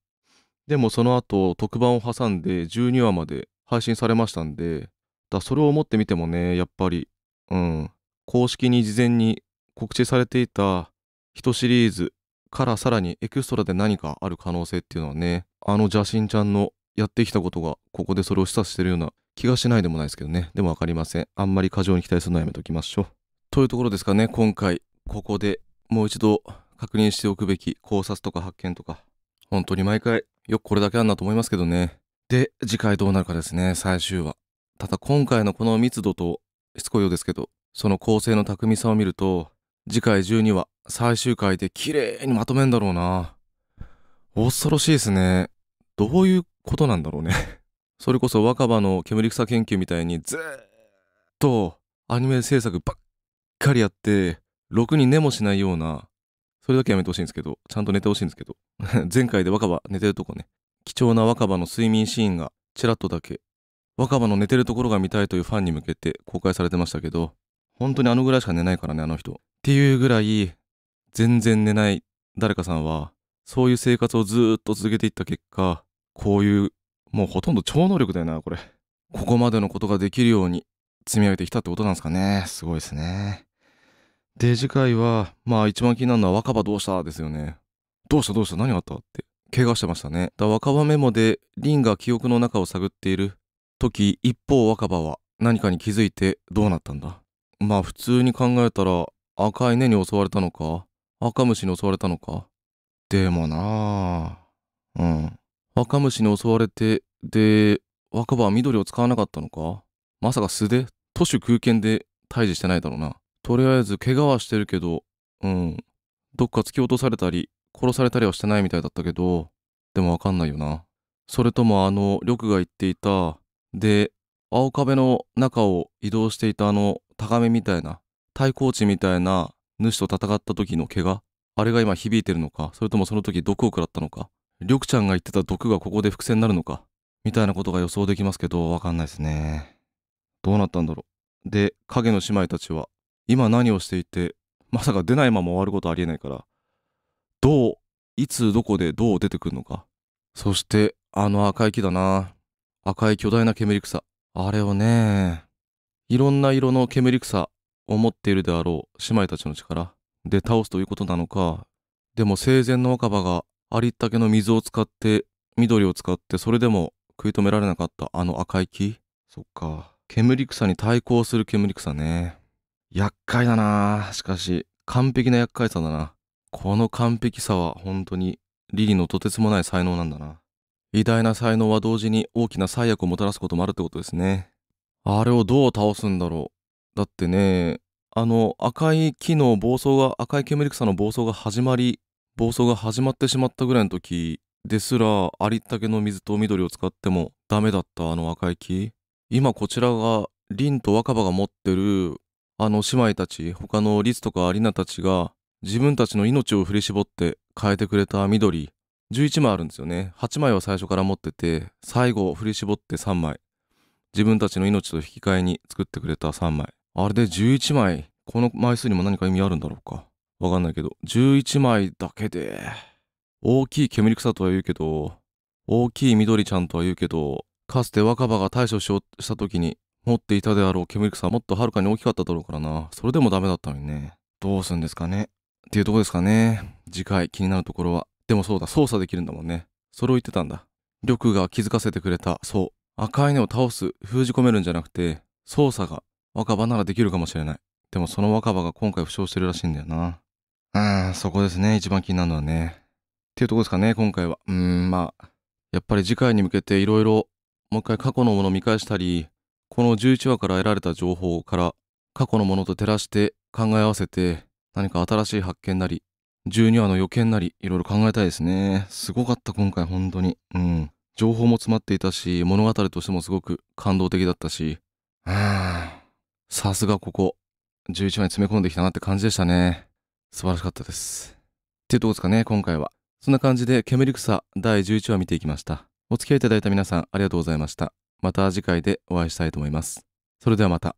でもその後、特番を挟んで12話まで配信されましたんで、だそれを思ってみてもね、やっぱり、うん、公式に事前に告知されていた1シリーズからさらにエクストラで何かある可能性っていうのはね、あの邪神ちゃんのやってきたことが、ここでそれを示唆してるような気がしないでもないですけどね。でもわかりません。あんまり過剰に期待するのはやめときましょう。というところですかね、今回、ここでもう一度確認しておくべき考察とか発見とか、本当に毎回よくこれだけあんなと思いますけどね。で、次回どうなるかですね、最終話。ただ今回のこの密度と、しつこいようですけど、その構成の巧みさを見ると、次回12話、最終回で綺麗にまとめんだろうな。恐ろしいですね。どういうことなんだろうね それこそ若葉の煙草研究みたいにずっとアニメ制作ばっかりやって、ろくに寝もしないような、それだけやめてほしいんですけど、ちゃんと寝てほしいんですけど、前回で若葉寝てるとこね、貴重な若葉の睡眠シーンがちらっとだけ、若葉の寝てるところが見たいというファンに向けて公開されてましたけど、本当にあのぐらいしか寝ないからね、あの人。っていうぐらい全然寝ない誰かさんはそういう生活をずっと続けていった結果こういうもうほとんど超能力だよなこれここまでのことができるように積み上げてきたってことなんですかねすごいですねで次回はまあ一番気になるのは若葉どうしたですよねどうしたどうした何があったって怪我してましたねだ若葉メモでリンが記憶の中を探っている時一方若葉は何かに気づいてどうなったんだまあ普通に考えたら赤い根に襲われたのか赤虫に襲われたのかでもなあうん赤虫に襲われてで若葉は緑を使わなかったのかまさか素で都市空間で退治してないだろうなとりあえず怪我はしてるけどうんどっか突き落とされたり殺されたりはしてないみたいだったけどでもわかんないよなそれともあの緑が言っていたで青壁の中を移動していたあの高めみたいな対抗地みたいな主と戦った時の怪我あれが今響いてるのか、それともその時毒を食らったのか、緑ちゃんが言ってた毒がここで伏線になるのか、みたいなことが予想できますけど、わかんないですね。どうなったんだろう。で、影の姉妹たちは、今何をしていて、まさか出ないまま終わることありえないから、どう、いつどこでどう出てくるのか。そして、あの赤い木だな。赤い巨大な煙草。あれをね、いろんな色の煙草、思っているであろう姉妹たちの力で倒すということなのか、でも生前の若葉がありったけの水を使って、緑を使ってそれでも食い止められなかったあの赤い木そっか。煙草に対抗する煙草ね。厄介だなしかし、完璧な厄介さだな。この完璧さは本当にリリのとてつもない才能なんだな。偉大な才能は同時に大きな災悪をもたらすこともあるってことですね。あれをどう倒すんだろうだってね、あの赤い木の暴走が、赤い煙草の暴走が始まり、暴走が始まってしまったぐらいの時ですら、ありったけの水と緑を使ってもダメだったあの赤い木。今こちらが、凛と若葉が持ってる、あの姉妹たち、他のリスとかアリナたちが、自分たちの命を振り絞って変えてくれた緑、11枚あるんですよね。8枚は最初から持ってて、最後振り絞って3枚。自分たちの命と引き換えに作ってくれた3枚。あれで11枚、この枚数にも何か意味あるんだろうか。わかんないけど、11枚だけで、大きい煙草とは言うけど、大きい緑ちゃんとは言うけど、かつて若葉が対処しようした時に持っていたであろう煙草はもっとはるかに大きかっただろうからな。それでもダメだったのにね。どうすんですかね。っていうとこですかね。次回気になるところは。でもそうだ、操作できるんだもんね。それを言ってたんだ。力が気づかせてくれた。そう。赤い根を倒す、封じ込めるんじゃなくて、操作が若葉ならできるかもしれない。でもその若葉が今回負傷してるらしいんだよな。うん、そこですね。一番気になるのはね。っていうとこですかね、今回は。うん、まあ、やっぱり次回に向けていろいろ、もう一回過去のものを見返したり、この11話から得られた情報から過去のものと照らして考え合わせて何か新しい発見なり12話の予見なりいろいろ考えたいですねすごかった今回本当にうん情報も詰まっていたし物語としてもすごく感動的だったしはあさすがここ、11話に詰め込んできたなって感じでしたね。素晴らしかったです。っていうとこですかね、今回は。そんな感じで、煙草第11話見ていきました。お付き合いいただいた皆さん、ありがとうございました。また次回でお会いしたいと思います。それではまた。